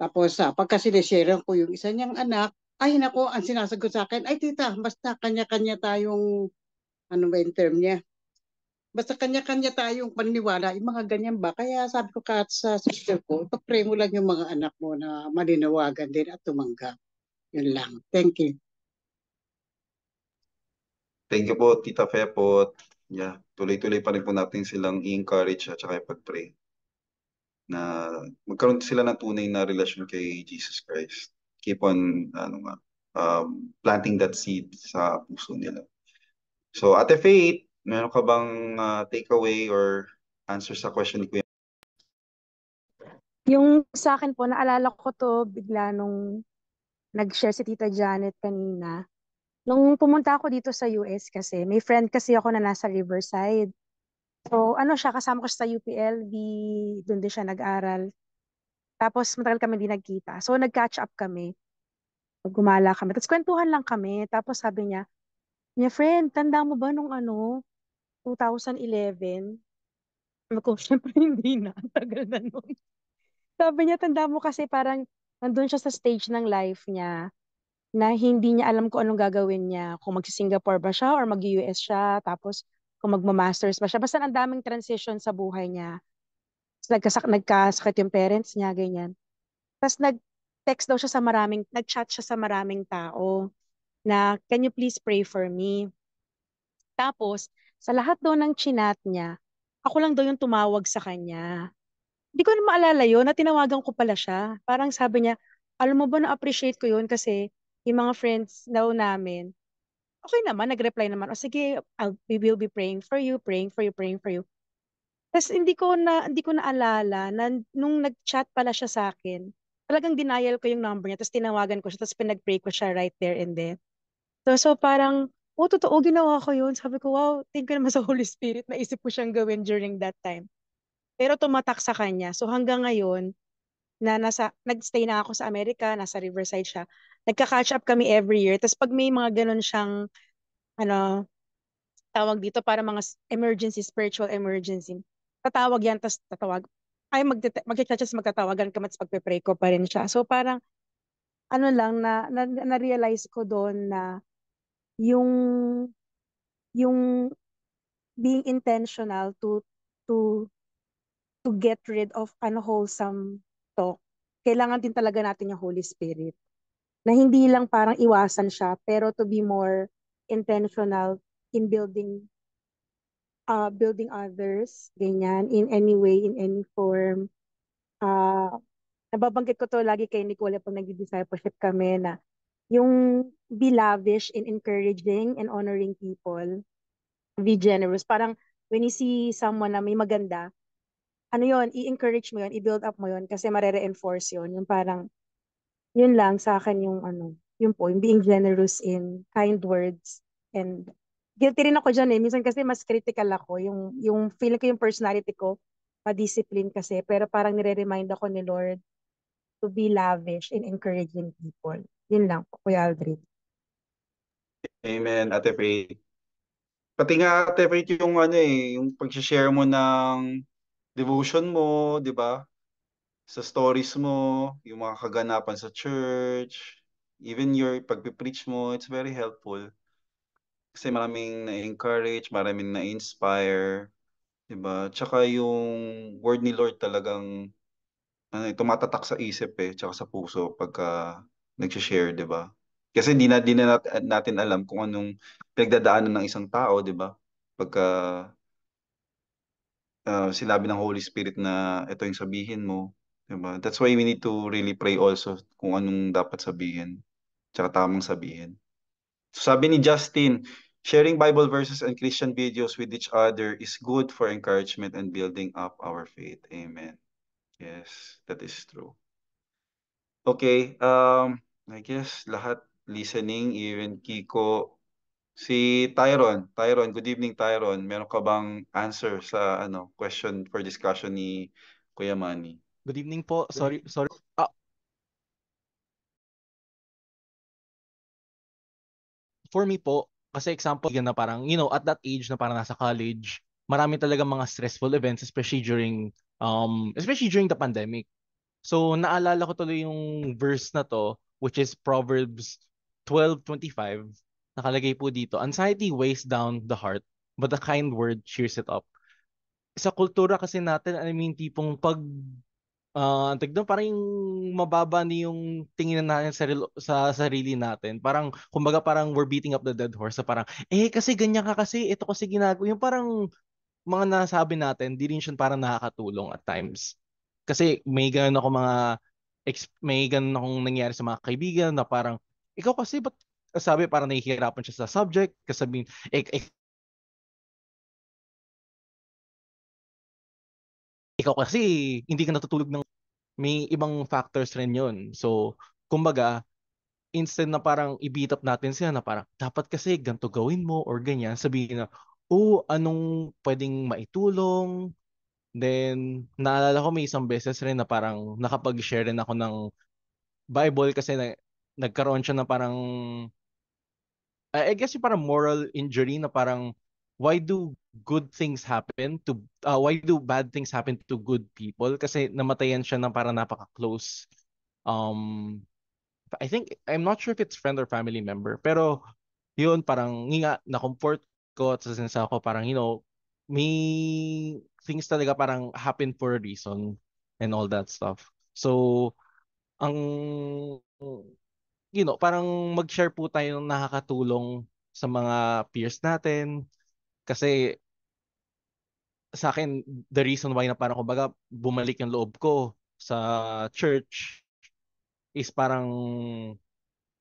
Tapos uh, pagka sineshare ko yung isa niyang anak, ay nako, ang sinasagot sa akin, ay tita, basta kanya-kanya tayong, ano ba yung term niya? Basta kanya-kanya tayong paniniwala, yung mga ganyan ba? Kaya sabi ko kahit sa sister ko, ipag-pray mo lang yung mga anak mo na malinawagan din at tumanggap. Yun lang. Thank you. Thank you po, Tita Fe po. Yeah, tuloy-tuloy pa rin po natin silang i-encourage at saka ipag-pray na magkaroon sila ng tunay na relasyon kay Jesus Christ keep on ano nga, um, planting that seed sa puso nila. So, Ate Faith, meron ka bang uh, takeaway or answer sa question ni Kuya? Yung sa akin po, naalala ko to bigla nung nag-share si Tita Janet kanina. Nung pumunta ako dito sa US kasi, may friend kasi ako na nasa Riverside. So ano siya, kasama ko siya sa UPLB, doon din siya nag-aral. Tapos matagal kami din nagkita. So nag-catch up kami. Gumala kami. Tapos kwentuhan lang kami. Tapos sabi niya, niya friend, tanda mo ba nung ano, 2011? Ako, syempre hindi na. Tagal na nun. Sabi niya, tanda mo kasi parang nandun siya sa stage ng life niya na hindi niya alam kung anong gagawin niya. Kung magsi-Singapore ba siya or mag-US siya. Tapos kung magma-masters ba siya. Basta ang daming transition sa buhay niya nagkasak nagkasakit yung parents niya, ganyan. Tapos nag-text daw siya sa maraming, nag-chat siya sa maraming tao na, can you please pray for me? Tapos, sa lahat daw ng chinat niya, ako lang daw yung tumawag sa kanya. Hindi ko na maalala yun, na tinawagan ko pala siya. Parang sabi niya, alam mo ba na-appreciate ko yun kasi yung mga friends daw namin, okay naman, nag-reply naman, o sige, I'll, we will be praying for you, praying for you, praying for you. Tapos hindi ko na hindi ko naalala na nung nag-chat pala siya sa akin, talagang denial ko yung number niya. Tapos tinawagan ko siya, tapos pinag-pray ko siya right there and then. So, so parang, oh, totoo, ginawa ko yun. Sabi ko, wow, thank you naman sa Holy Spirit. Naisip ko siyang gawin during that time. Pero tumatak sa kanya. So hanggang ngayon, na nasa, nag-stay na ako sa Amerika, nasa Riverside siya. Nagka-catch up kami every year. Tapos pag may mga ganun siyang, ano, tawag dito para mga emergency, spiritual emergency, tatawag yan, tapos tatawag, ay magkikatches magtatawagan ka mas pagpe-pray ko pa rin siya. So parang ano lang na, na, na realize ko doon na yung yung being intentional to to to get rid of unwholesome talk. Kailangan din talaga natin yung Holy Spirit. Na hindi lang parang iwasan siya pero to be more intentional in building uh, building others, ganyan, in any way, in any form. Uh, nababanggit ko to lagi kay Nicole pag nag-discipleship kami na yung be lavish in encouraging and honoring people. Be generous. Parang when you see someone na may maganda, ano yon i-encourage mo yon i-build up mo yon kasi marere-enforce yon Yung parang, yun lang sa akin yung ano, yung po, yung being generous in kind words and guilty rin ako dyan eh. Minsan kasi mas critical ako. Yung, yung feeling ko yung personality ko, pa-discipline kasi. Pero parang nire-remind ako ni Lord to be lavish in encouraging people. Yun lang po, Kuya Aldrin. Amen, Ate Faith. Pati nga, Ate Faith, yung ano eh, yung pag-share mo ng devotion mo, di ba? Sa stories mo, yung mga kaganapan sa church, even your pag-preach mo, it's very helpful. Kasi maraming na-encourage, maraming na-inspire, 'di ba? Tsaka yung word ni Lord talagang ano, eh, tumatatak sa isip eh, tsaka sa puso pagka nagsha-share, 'di ba? Kasi hindi na, di na natin alam kung anong pagdadaanan ng isang tao, 'di ba? Pagka uh, sinabi ng Holy Spirit na ito yung sabihin mo, 'di ba? That's why we need to really pray also kung anong dapat sabihin, tsaka tamang sabihin. Sabi ni Justin, sharing Bible verses and Christian videos with each other is good for encouragement and building up our faith. Amen. Yes, that is true. Okay, um, I guess lahat listening, even Kiko, si Tyron. Tyron, good evening Tyron. Meron ka bang answer sa ano question for discussion ni Kuya Manny? Good evening po. Sorry sorry for me po, kasi example na parang, you know, at that age na parang nasa college, marami talaga mga stressful events, especially during, um, especially during the pandemic. So, naalala ko tuloy yung verse na to, which is Proverbs 12.25. Nakalagay po dito, Anxiety weighs down the heart, but a kind word cheers it up. Sa kultura kasi natin, I mean, tipong pag ah, ang tawag parang mababa na yung tingin natin sa sa sarili natin. Parang kumbaga parang we're beating up the dead horse na parang, "Eh, kasi ganyan ka kasi, ito kasi ginagawa" yung parang mga nasabi natin, 'di rin siya parang nakakatulong at times. Kasi may ganun ako mga may ganun akong nangyari sa mga kaibigan na parang, "Ikaw kasi ba't" sabi parang nahihirapan siya sa subject, tas sabihin, eh eh ikaw kasi hindi ka natutulog ng may ibang factors rin yun. So, kumbaga, instead na parang i-beat up natin siya na parang dapat kasi ganito gawin mo or ganyan, sabihin na, oh, anong pwedeng maitulong? Then, naalala ko may isang beses rin na parang nakapag-share rin ako ng Bible kasi na, nagkaroon siya na parang I guess yung parang moral injury na parang why do good things happen to uh, why do bad things happen to good people kasi namatayan siya ng para napaka-close um I think I'm not sure if it's friend or family member pero yun parang nga na comfort ko at sa sinasabi ko parang you know may things talaga parang happen for a reason and all that stuff so ang you know parang mag-share po tayo ng nakakatulong sa mga peers natin kasi sa akin, the reason why na parang kumbaga bumalik yung loob ko sa church is parang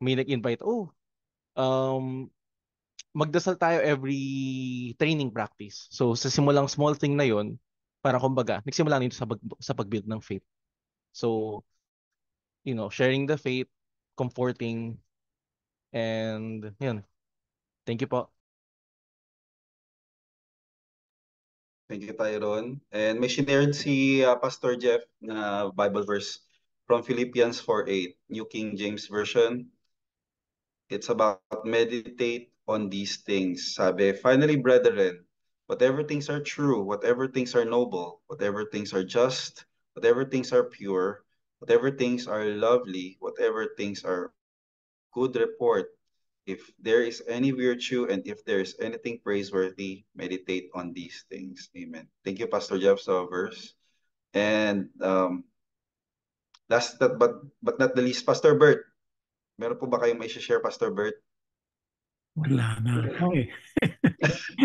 may nag-invite, oh, um, magdasal tayo every training practice. So sa simulang small thing na yon para kumbaga, nagsimula nito sa, pag- sa pagbuild ng faith. So, you know, sharing the faith, comforting, and yun. Thank you po. Thank you tayo ron. And may shared si uh, Pastor Jeff na Bible verse from Philippians 4.8, New King James Version. It's about meditate on these things. Sabi, finally, brethren, whatever things are true, whatever things are noble, whatever things are just, whatever things are pure, whatever things are lovely, whatever things are good report, If there is any virtue and if there is anything praiseworthy, meditate on these things. Amen. Thank you, Pastor Jeff, so verse. And um, last but, but, but not the least, Pastor Bert, meron po ba kayong may share, Pastor Bert? Wala na ako eh.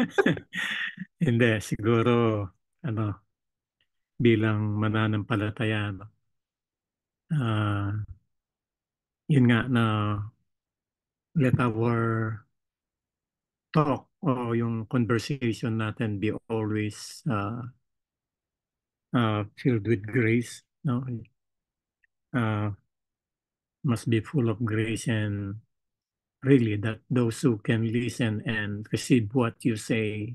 (laughs) Hindi, siguro, ano, bilang mananampalataya, no? Uh, yun nga na let our talk o yung conversation natin be always uh, uh, filled with grace. No? Uh, must be full of grace and really that those who can listen and receive what you say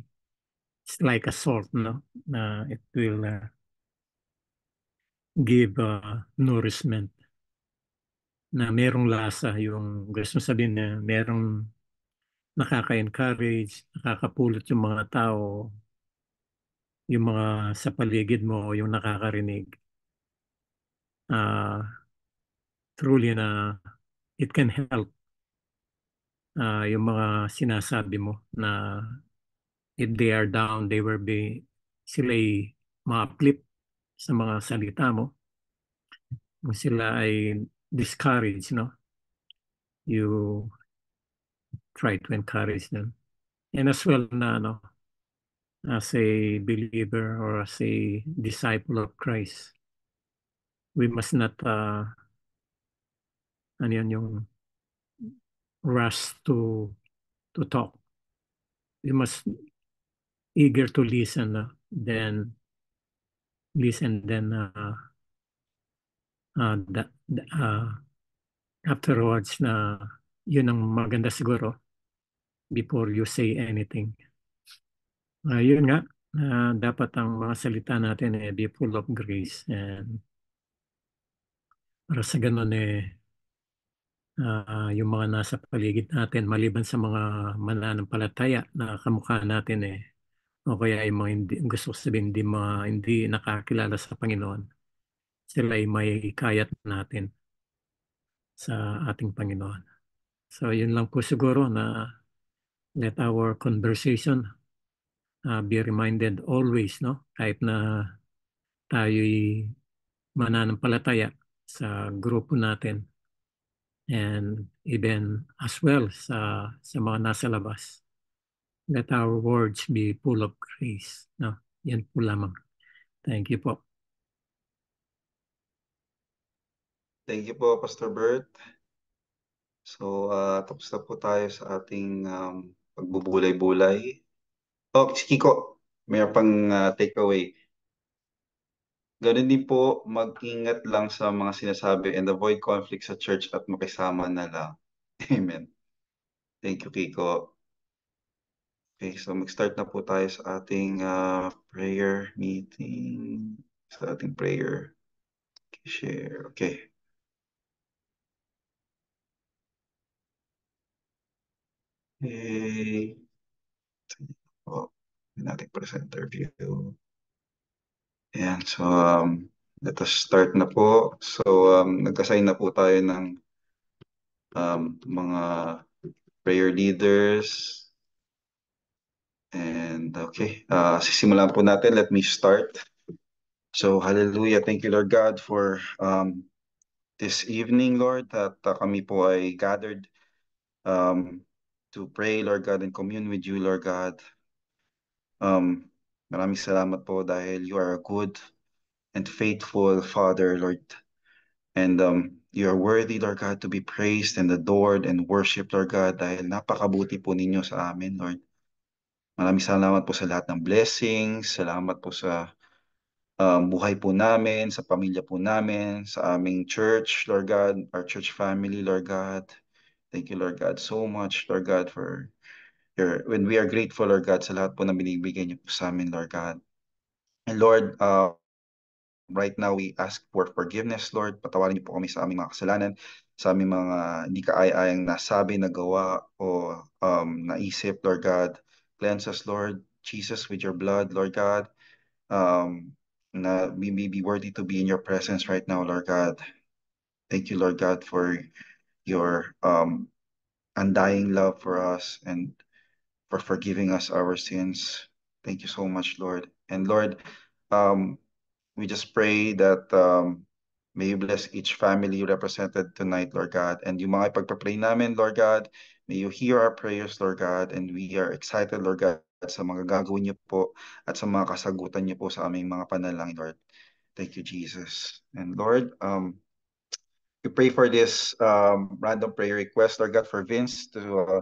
it's like a salt no uh, it will uh, give uh, nourishment na merong lasa, yung gusto sabihin na merong nakaka-encourage, nakakapulot yung mga tao, yung mga sa paligid mo, yung nakakarinig. Uh, truly na it can help uh, yung mga sinasabi mo na if they are down, they will be sila'y ma flip sa mga salita mo. Kung sila ay discourage, no? You try to encourage them. And as well na, no, as a believer or as a disciple of Christ, we must not, uh, ano yan yung rush to to talk. We must eager to listen, uh, then listen, then uh, uh, ah, the, da, uh, ah, afterwards na yun ang maganda siguro before you say anything. Uh, yun nga, uh, dapat ang mga salita natin eh, be full of grace and para sa ganun eh uh, yung mga nasa paligid natin maliban sa mga mananampalataya na kamukha natin eh o kaya yung mga hindi, gusto ko sabihin hindi mga hindi nakakilala sa Panginoon sila ay may kayat natin sa ating Panginoon. So yun lang po siguro na let our conversation uh, be reminded always, no? kahit na tayo'y mananampalataya sa grupo natin and even as well sa, sa mga nasa labas. Let our words be full of grace. No? Yan po lamang. Thank you po. Thank you po, Pastor Bert. So, uh, tapos na po tayo sa ating um, pagbubulay-bulay. Oh, si Kiko, may pang uh, takeaway. Ganun din po, mag-ingat lang sa mga sinasabi and avoid conflict sa church at makisama na lang. (laughs) Amen. Thank you, Kiko. Okay, so mag-start na po tayo sa ating uh, prayer meeting. Sa ating prayer. Okay, share. Okay. Hey. Eh, po, nating presenter view. Ayan, so um, let us start na po. So um, nag-assign na po tayo ng um, mga prayer leaders. And okay, uh, sisimulan po natin. Let me start. So hallelujah, thank you Lord God for um, this evening Lord that uh, kami po ay gathered um, to pray, Lord God, and commune with you, Lord God. Um, maraming salamat po dahil you are a good and faithful Father, Lord. And um, you are worthy, Lord God, to be praised and adored and worshipped, Lord God, dahil napakabuti po ninyo sa amin, Lord. Maraming salamat po sa lahat ng blessings, salamat po sa um, buhay po namin, sa pamilya po namin, sa aming church, Lord God, our church family, Lord God. Thank you, Lord God, so much, Lord God, for your, when we are grateful, Lord God, sa lahat po na binibigay niyo po sa amin, Lord God. And Lord, uh, right now we ask for forgiveness, Lord. Patawarin niyo po kami sa aming mga kasalanan, sa aming mga hindi kaaya nasabi, nagawa, o um, naisip, Lord God. Cleanse us, Lord Jesus, with your blood, Lord God. Um, na we may be worthy to be in your presence right now, Lord God. Thank you, Lord God, for your um, undying love for us and for forgiving us our sins. Thank you so much, Lord. And Lord, um, we just pray that um, may you bless each family represented tonight, Lord God. And yung mga ipagpapray namin, Lord God, may you hear our prayers, Lord God. And we are excited, Lord God, sa mga gagawin niyo po at sa mga kasagutan niyo po sa aming mga panalangin, Lord. Thank you, Jesus. And Lord, um, you pray for this um, random prayer request, Lord God, for Vince to uh,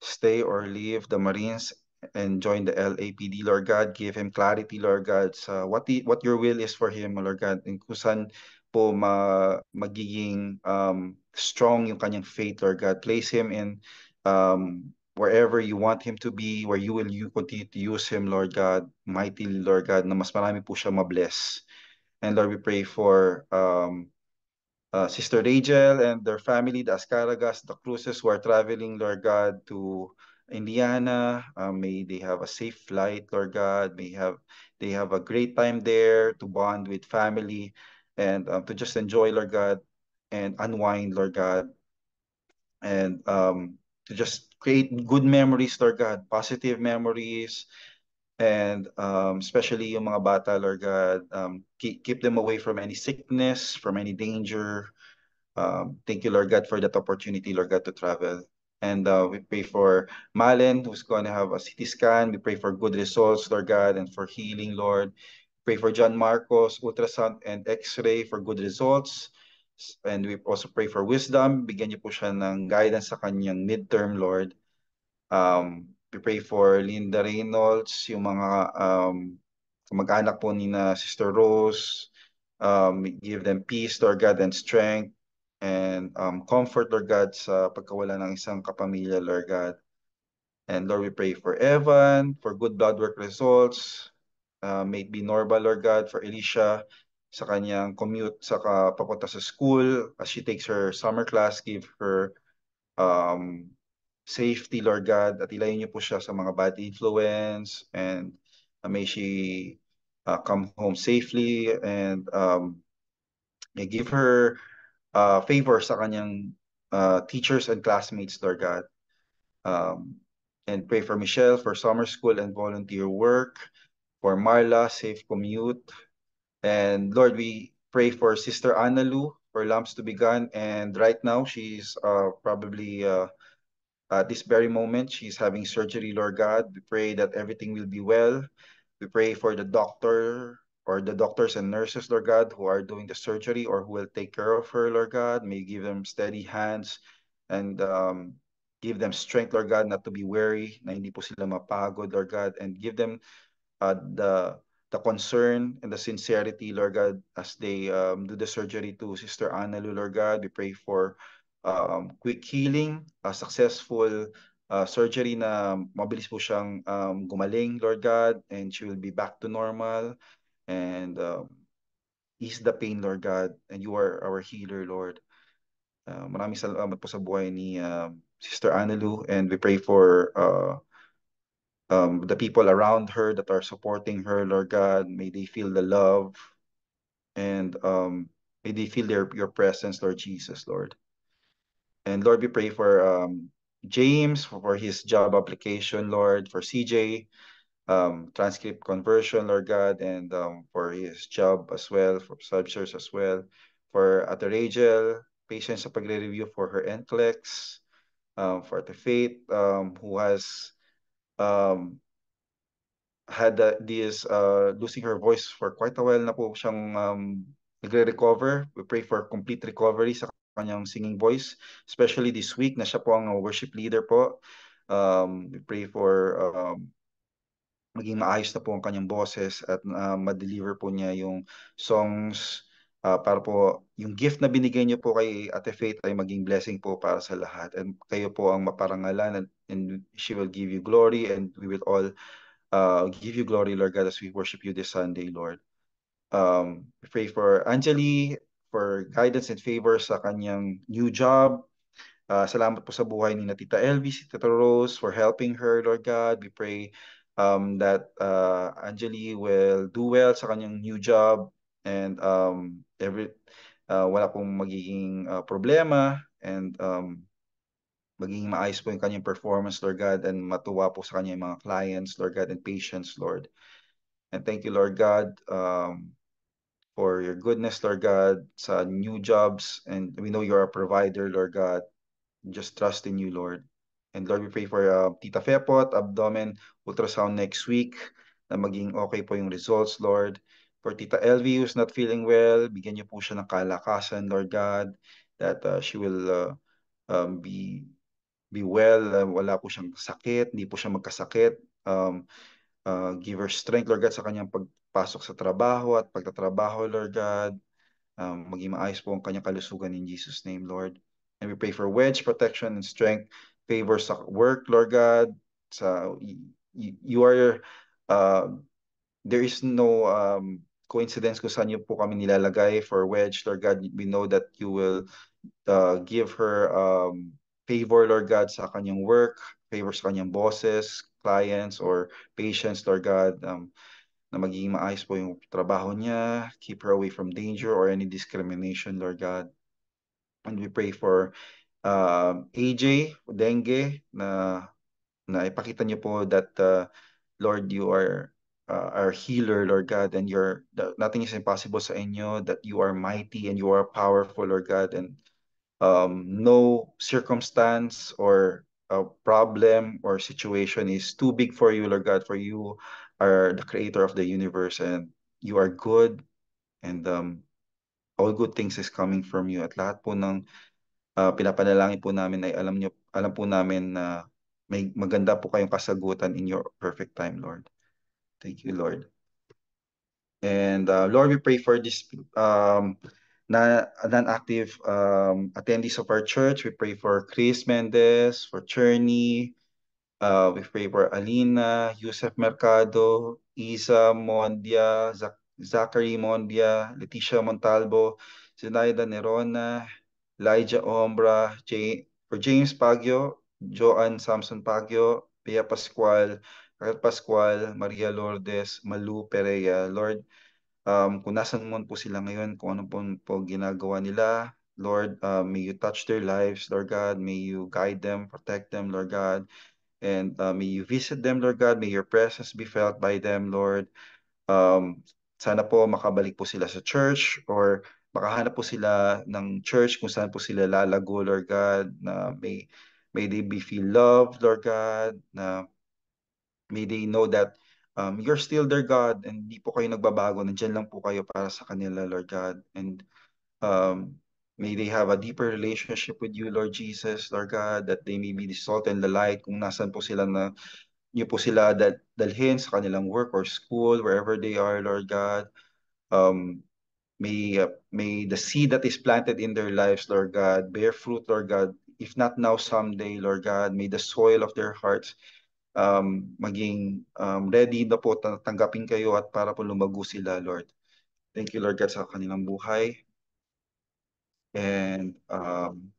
stay or leave the Marines and join the LAPD, Lord God. Give him clarity, Lord God, sa what, the, what your will is for him, Lord God, and kusan po ma, magiging um, strong yung kanyang faith, Lord God. Place him in um, wherever you want him to be, where you will you continue to use him, Lord God, mighty Lord God, na mas marami po siya mabless. And Lord, we pray for um, uh, Sister Rachel and their family, the Ascaragas, the Cruces who are traveling, Lord God, to Indiana. Uh, may they have a safe flight, Lord God. May have they have a great time there to bond with family and um, to just enjoy, Lord God, and unwind, Lord God, and um, to just create good memories, Lord God, positive memories, and um, especially yung mga bata, Lord God, um, keep, keep them away from any sickness, from any danger. Um, thank you, Lord God, for that opportunity, Lord God, to travel. And uh, we pray for Malen, who's going to have a CT scan. We pray for good results, Lord God, and for healing, Lord. Pray for John Marcos, ultrasound and x-ray for good results. And we also pray for wisdom. Bigyan niyo po siya ng guidance sa kanyang midterm, Lord. Um, pray for Linda Reynolds, yung mga um, kamag-anak po ni na Sister Rose. Um, give them peace, Lord God, and strength and um, comfort, Lord God, sa pagkawala ng isang kapamilya, Lord God. And Lord, we pray for Evan, for good blood work results. Uh, may it be normal, Lord God, for Alicia sa kanyang commute sa papunta sa school as she takes her summer class, give her um, safety, Lord God, at ilayin niyo po siya sa mga bad influence and uh, may she uh, come home safely and um, may give her uh, favor sa kanyang uh, teachers and classmates, Lord God. Um, and pray for Michelle for summer school and volunteer work, for Marla, safe commute. And Lord, we pray for Sister Analu for Lumps to Be Gone. And right now, she's uh, probably... Uh, At this very moment, she's having surgery, Lord God. We pray that everything will be well. We pray for the doctor or the doctors and nurses, Lord God, who are doing the surgery or who will take care of her, Lord God. May give them steady hands and um, give them strength, Lord God, not to be weary, na hindi po sila mapagod, Lord God, and give them uh, the the concern and the sincerity, Lord God, as they um, do the surgery to Sister Anna, Lord God. We pray for um, quick healing, a successful uh, surgery na mabilis po siyang um, gumaling, Lord God, and she will be back to normal and um, ease the pain, Lord God, and you are our healer, Lord. Uh, maraming salamat po sa buhay ni uh, Sister Analu and we pray for uh, um, the people around her that are supporting her, Lord God. May they feel the love and um, may they feel their, your presence, Lord Jesus, Lord. And Lord, we pray for um, James, for his job application, Lord, for CJ, um, transcript conversion, Lord God, and um, for his job as well, for subsers as well, for Ate Rachel, patience sa pagre-review for her NCLEX, um, for the Faith, um, who has um, had uh, this uh, losing her voice for quite a while na po siyang um, nagre-recover. We pray for complete recovery sa kanyang singing voice, especially this week na siya po ang worship leader po. Um, we pray for um, maging maayos na po ang kanyang boses at uh, ma-deliver po niya yung songs uh, para po yung gift na binigay niyo po kay Ate Faith ay maging blessing po para sa lahat. And kayo po ang maparangalan and, and she will give you glory and we will all uh, give you glory, Lord God, as we worship you this Sunday, Lord. Um, pray for Angeli for guidance and favor sa kanyang new job. Uh, salamat po sa buhay ni na Tita Elvis, Tita Rose for helping her, Lord God. We pray um, that uh, Anjali will do well sa kanyang new job and um, every uh, wala pong magiging uh, problema and um, magiging maayos po yung kanyang performance, Lord God, and matuwa po sa kanyang mga clients, Lord God, and patients, Lord. And thank you, Lord God, um, for your goodness, Lord God, sa new jobs. And we know you're a provider, Lord God. Just trust in you, Lord. And Lord, we pray for uh, Tita Fepot, abdomen ultrasound next week na maging okay po yung results, Lord. For Tita Elvie who's not feeling well, bigyan niyo po siya ng kalakasan, Lord God, that uh, she will uh, um, be be well, uh, wala po siyang sakit, hindi po siya magkasakit. Um, uh, give her strength, Lord God, sa kanyang pag pasok sa trabaho at pagtatrabaho, Lord God. Um, maging maayos po ang kanyang kalusugan in Jesus' name, Lord. And we pray for wedge, protection, and strength, favor sa work, Lord God. Sa, you, you are, uh, there is no um, coincidence kung saan niyo po kami nilalagay for wedge, Lord God. We know that you will uh, give her um, favor, Lord God, sa kanyang work, favor sa kanyang bosses, clients, or patients, Lord God. Um, na magiging maayos po yung trabaho niya. Keep her away from danger or any discrimination, Lord God. And we pray for uh, AJ, dengue, na, na ipakita niyo po that, uh, Lord, you are uh, our healer, Lord God, and you're, nothing is impossible sa inyo, that you are mighty and you are powerful, Lord God, and um, no circumstance or uh, problem or situation is too big for you, Lord God, for you are the creator of the universe and you are good and um, all good things is coming from you at lahat po ng uh, pinapanalangin po namin ay alam niyo alam po namin na may maganda po kayong kasagutan in your perfect time Lord thank you Lord and uh, Lord we pray for this um na non-active um attendees of our church we pray for Chris Mendez for Cherny Uh, we favor Alina, Yusef Mercado, Isa Mondia, Zac Zachary Mondia, Leticia Montalbo, Zenaida Nerona, Elijah Ombra, J for James Pagyo, Joan Samson Pagyo, Pia Pascual, Raquel Pascual, Maria Lourdes, Malu Perea. Lord, um, kung nasan man po sila ngayon, kung ano po, po ginagawa nila, Lord, uh, may you touch their lives, Lord God. May you guide them, protect them, Lord God. And uh, may you visit them, Lord God. May your presence be felt by them, Lord. Um, sana po makabalik po sila sa church or makahanap po sila ng church kung saan po sila lalago, Lord God, na may, may they be feel loved, Lord God, na may they know that um, you're still their God and hindi po kayo nagbabago. Nandiyan lang po kayo para sa kanila, Lord God. And um, may they have a deeper relationship with you, Lord Jesus, Lord God, that they may be the salt and the light kung nasan po sila na niyo po sila dal- dalhin sa kanilang work or school, wherever they are, Lord God. Um, may, uh, may the seed that is planted in their lives, Lord God, bear fruit, Lord God. If not now, someday, Lord God, may the soil of their hearts um, maging um, ready na po, tanggapin kayo at para po lumago sila, Lord. Thank you, Lord God, sa kanilang buhay. and um,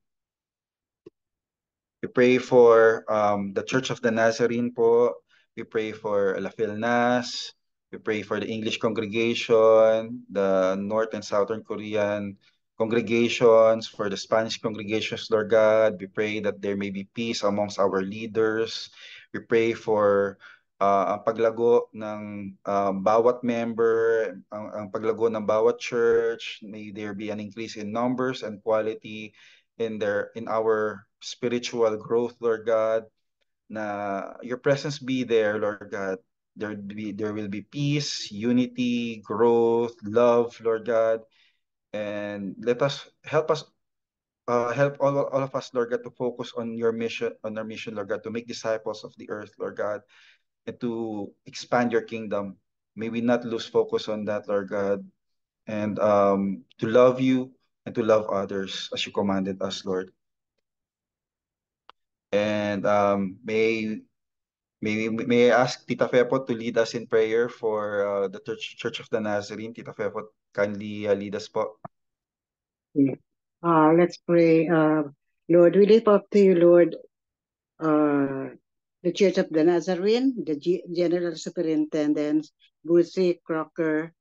we pray for um, the Church of the Nazarene po. We pray for La Filnas. We pray for the English congregation, the North and Southern Korean congregations, for the Spanish congregations, Lord God. We pray that there may be peace amongst our leaders. We pray for uh, ang paglago ng uh, bawat member, ang, ang paglago ng bawat church, may there be an increase in numbers and quality in their in our spiritual growth, Lord God. Na your presence be there, Lord God. There be there will be peace, unity, growth, love, Lord God. And let us help us uh, help all, all of us, Lord God, to focus on your mission, on our mission, Lord God, to make disciples of the earth, Lord God. to expand your kingdom. May we not lose focus on that, Lord God, and um, to love you and to love others as you commanded us, Lord. And um, may may may I ask Tita Fepo to lead us in prayer for uh, the Church Church of the Nazarene. Tita Fepo, kindly uh, lead us po. Uh, let's pray. Uh, Lord, we lift up to you, Lord, uh, the Church of the Nazarene, the G General Superintendents, Busey, Crocker,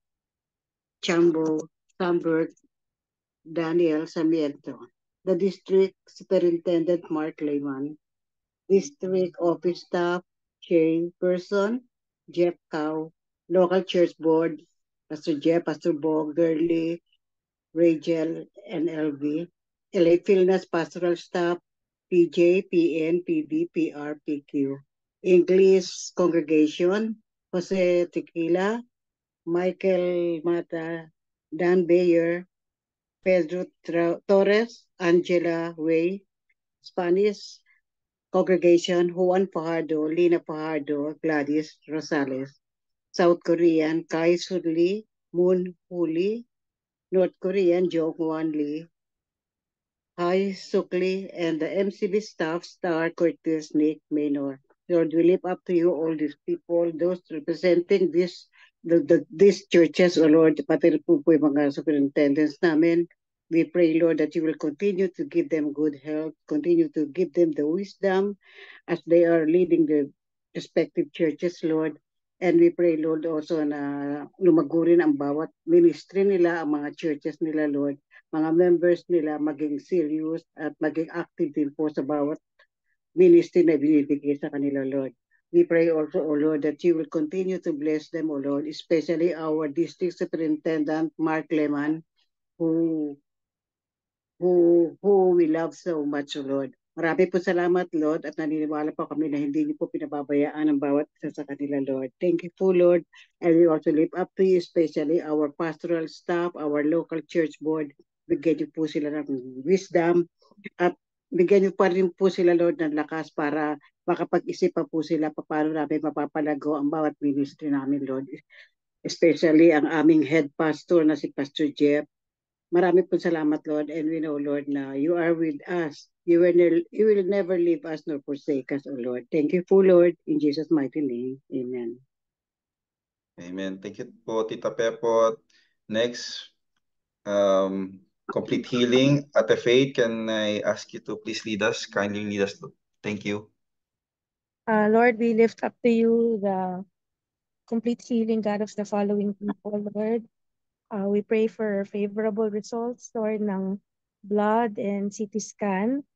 Chambo, Sandberg, Daniel Samiento, the District Superintendent Mark Lehman, District Office Staff Jay Person, Jeff Cow, Local Church Board, Pastor Jeff, Pastor Bo, Gurley, Rachel, and LV, LA Philness Pastoral Staff, PJ, PN, PB, PR, PQ. English Congregation, Jose Tequila, Michael Mata, Dan Bayer, Pedro Tra Torres, Angela Way, Spanish Congregation, Juan Fajardo, Lina Fajardo, Gladys Rosales, South Korean, Kai Lee, Moon Huli, North Korean, Jong Wan Lee, I, Sukli, and the MCB staff, Star, Curtis, Nick, Maynor. Lord, we lift up to you all these people, those representing this, the, the, these churches, O Lord, pati po po yung mga superintendents namin. We pray, Lord, that you will continue to give them good health, continue to give them the wisdom as they are leading the respective churches, Lord. And we pray, Lord, also na lumago rin ang bawat ministry nila, ang mga churches nila, Lord, mga members nila maging serious at maging active din po sa bawat ministry na binibigay sa kanila, Lord. We pray also, O Lord, that you will continue to bless them, O Lord, especially our district superintendent, Mark Lehman, who, who, who we love so much, O Lord. Marami po salamat, Lord, at naniniwala po kami na hindi niyo po pinababayaan ang bawat isa sa kanila, Lord. Thank you po, Lord. And we also lift up to you, especially our pastoral staff, our local church board. Bigyan niyo po sila ng wisdom at bigyan niyo pa rin po sila, Lord, ng lakas para makapag-isip pa po sila paano namin mapapalago ang bawat ministry namin, Lord. Especially ang aming head pastor na si Pastor Jeff. Marami po salamat, Lord, and we know, Lord, na you are with us You will, ne- you will never leave us nor forsake us, O Lord. Thank you po, Lord. In Jesus' mighty name. Amen. Amen. Thank you po, Tita Pepot. Next, um, complete healing at the faith. Can I ask you to please lead us? Kindly lead us. Thank you. Uh, Lord, we lift up to you the complete healing, God, of the following people, Lord. Uh, we pray for favorable results, Lord, ng blood and CT scan.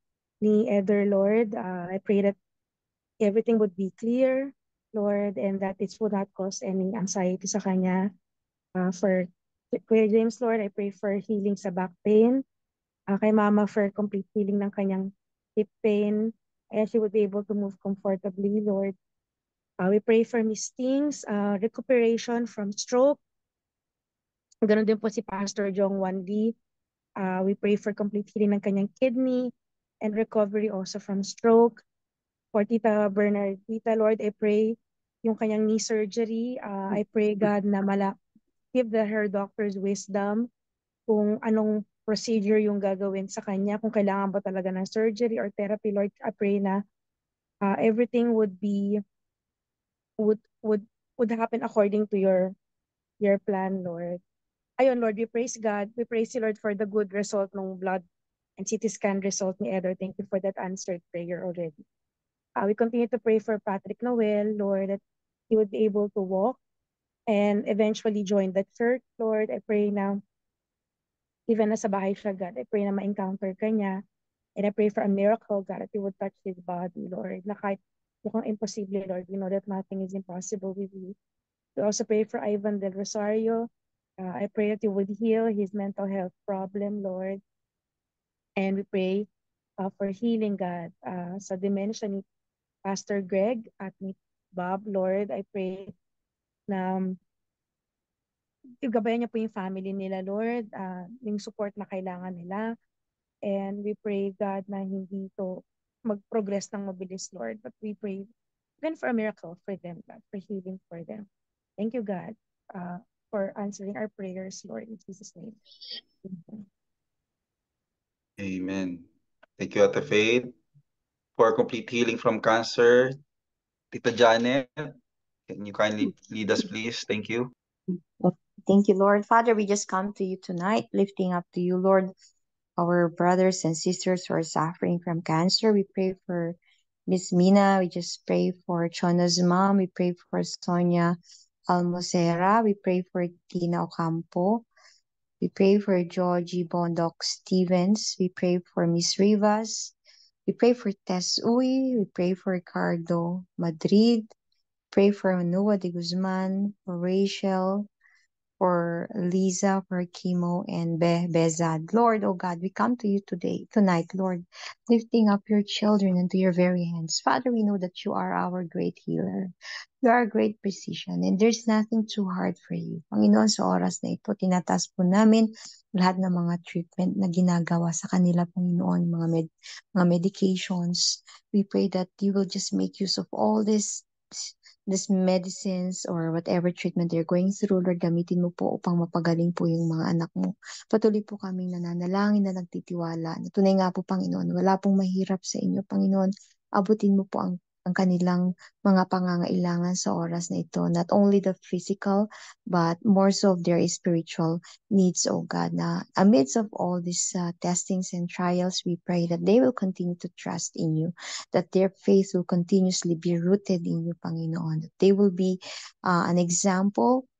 Ni Elder Lord, uh, I pray that everything would be clear, Lord, and that it would not cause any anxiety sa kanya. Uh, for Kuya James, Lord, I pray for healing sa back pain. Uh, kay Mama for complete healing ng kanyang hip pain. And she would be able to move comfortably, Lord. Uh, we pray for Miss Things, uh, recuperation from stroke. Ganon din po si Pastor Jong 1D. Uh, we pray for complete healing ng kanyang kidney and recovery also from stroke. For Tita Bernard, Tita Lord, I pray yung kanyang knee surgery. Uh, I pray God na mala give the her doctors wisdom kung anong procedure yung gagawin sa kanya, kung kailangan ba talaga ng surgery or therapy. Lord, I pray na uh, everything would be would would would happen according to your your plan, Lord. Ayon, Lord, we praise God. We praise you, Lord, for the good result ng blood and CT scan result ni Edor. Thank you for that answered prayer already. Uh, we continue to pray for Patrick Noel, Lord, that he would be able to walk and eventually join the church, Lord. I pray now, even nasa bahay siya, God, I pray na ma-encounter ka niya. And I pray for a miracle, God, that He would touch his body, Lord. Na kahit mukhang imposible, Lord, we know that nothing is impossible with you. We also pray for Ivan del Rosario. Uh, I pray that you would heal his mental health problem, Lord. And we pray uh, for healing, God. Uh, sa dementia ni Pastor Greg at ni Bob, Lord, I pray na um, gabayan niyo po yung family nila, Lord, uh, yung support na kailangan nila. And we pray, God, na hindi to mag-progress ng mabilis, Lord. But we pray again for a miracle for them, God, for healing for them. Thank you, God, uh, for answering our prayers, Lord, in Jesus' name. Amen. Amen. Thank you, Ate Faith. For complete healing from cancer, Tita Janet, can you kindly lead us, please? Thank you. Thank you, Lord. Father, we just come to you tonight, lifting up to you, Lord, our brothers and sisters who are suffering from cancer. We pray for Miss Mina. We just pray for Chona's mom. We pray for Sonia Almosera. We pray for Tina Ocampo. We pray for Georgie Bondoc Stevens. We pray for Miss Rivas. We pray for Tess Uy. We pray for Ricardo Madrid. Pray for Manoa de Guzman, for Rachel, for Liza, for Kimo, and Be Bezad. Lord, oh God, we come to you today, tonight, Lord, lifting up your children into your very hands. Father, we know that you are our great healer. You are a great precision, and there's nothing too hard for you. Panginoon, sa oras na ito, tinatas po namin lahat ng mga treatment na ginagawa sa kanila, Panginoon, mga, med mga medications. We pray that you will just make use of all this this medicines or whatever treatment they're going through, Lord, gamitin mo po upang mapagaling po yung mga anak mo. Patuloy po kaming nananalangin na nagtitiwala. Na tunay nga po, Panginoon, wala pong mahirap sa inyo, Panginoon. Abutin mo po ang ang kanilang mga pangangailangan sa oras na ito. Not only the physical, but more so of their spiritual needs, O God, na amidst of all these uh, testings and trials, we pray that they will continue to trust in you, that their faith will continuously be rooted in you, Panginoon, that they will be uh, an example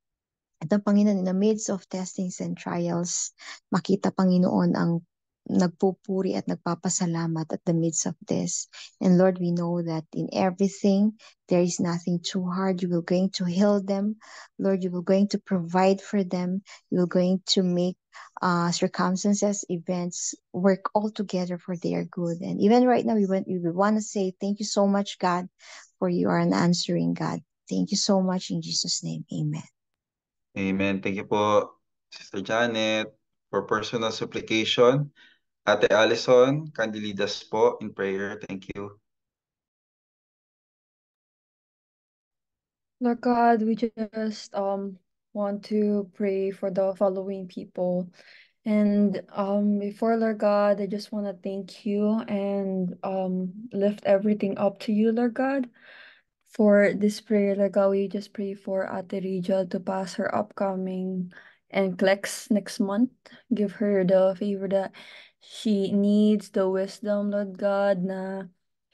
at ang Panginoon, in the midst of testings and trials, makita, Panginoon, ang nagpupuri at nagpapasalamat at the midst of this. And Lord, we know that in everything, there is nothing too hard. You will going to heal them. Lord, you will going to provide for them. You will going to make uh, circumstances, events work all together for their good. And even right now, we want, we want to say thank you so much, God, for you are an answering God. Thank you so much in Jesus' name. Amen. Amen. Thank you po, Sister Janet, for personal supplication. Ate Allison, kindly lead us po in prayer. Thank you. Lord God, we just um want to pray for the following people. And um before Lord God, I just want to thank you and um lift everything up to you, Lord God. For this prayer, Lord God, we just pray for Ate Rija to pass her upcoming NCLEX next month. Give her the favor that she needs the wisdom, Lord God, na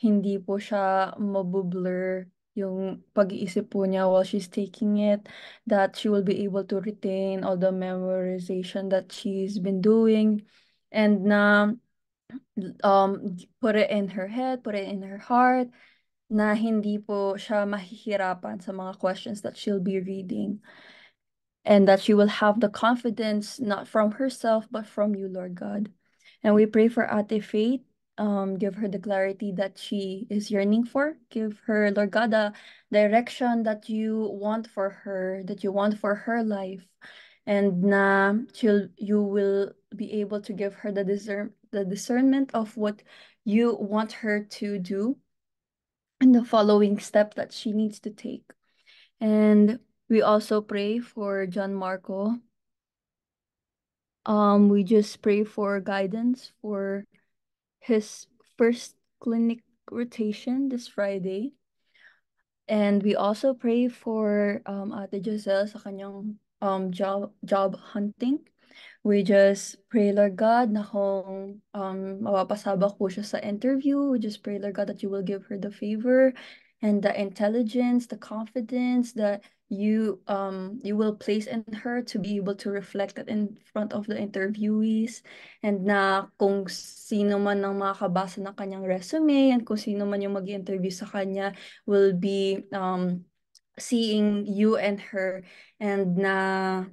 hindi po siya mabublur yung pag-iisip po niya while she's taking it, that she will be able to retain all the memorization that she's been doing, and na um, put it in her head, put it in her heart, na hindi po siya mahihirapan sa mga questions that she'll be reading. And that she will have the confidence not from herself, but from you, Lord God. And we pray for Ate Faith. Um, give her the clarity that she is yearning for. Give her, Lord God, the direction that you want for her, that you want for her life. And na, she'll, you will be able to give her the, discern, the discernment of what you want her to do and the following step that she needs to take. And we also pray for John Marco um, we just pray for guidance for his first clinic rotation this Friday. And we also pray for um, Ate Giselle sa kanyang um, job, job hunting. We just pray, Lord God, na kung um, mapapasabak po siya sa interview, we just pray, Lord God, that you will give her the favor and the intelligence, the confidence that you um you will place in her to be able to reflect it in front of the interviewees and na kung sino man ang makakabasa ng kanyang resume and kung sino man yung mag-interview sa kanya will be um seeing you and her and na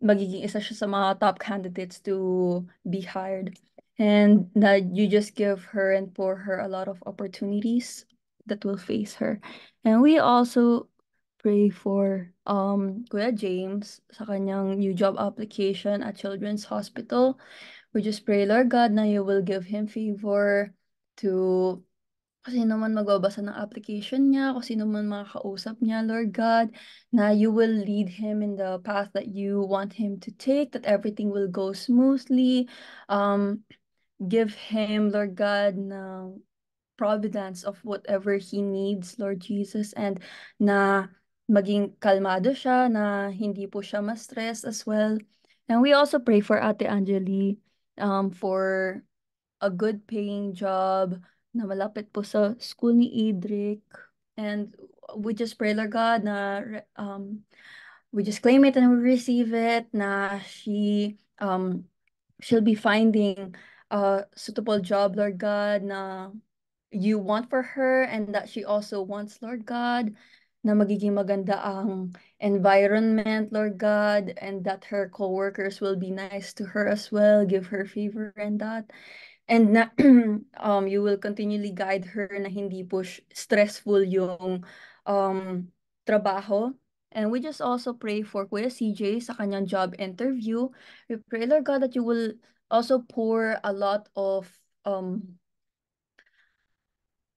magiging isa siya sa mga top candidates to be hired and that you just give her and pour her a lot of opportunities that will face her. And we also pray for um Kuya James sa kanyang new job application at Children's Hospital. We just pray, Lord God, na you will give him favor to kasi naman magbabasa ng application niya, kasi naman makakausap niya, Lord God, na you will lead him in the path that you want him to take, that everything will go smoothly. Um, give him, Lord God, na providence of whatever he needs, Lord Jesus, and na maging kalmado siya, na hindi po siya ma-stress as well. And we also pray for Ate Angeli um, for a good paying job na malapit po sa school ni Idric. And we just pray, Lord God, na um, we just claim it and we receive it, na she, um, she'll be finding a suitable job, Lord God, na you want for her and that she also wants, Lord God, na magiging maganda ang environment, Lord God, and that her co-workers will be nice to her as well, give her favor and that. And na, (clears throat) um, you will continually guide her na hindi po stressful yung um, trabaho. And we just also pray for Kuya CJ sa kanyang job interview. We pray, Lord God, that you will also pour a lot of um,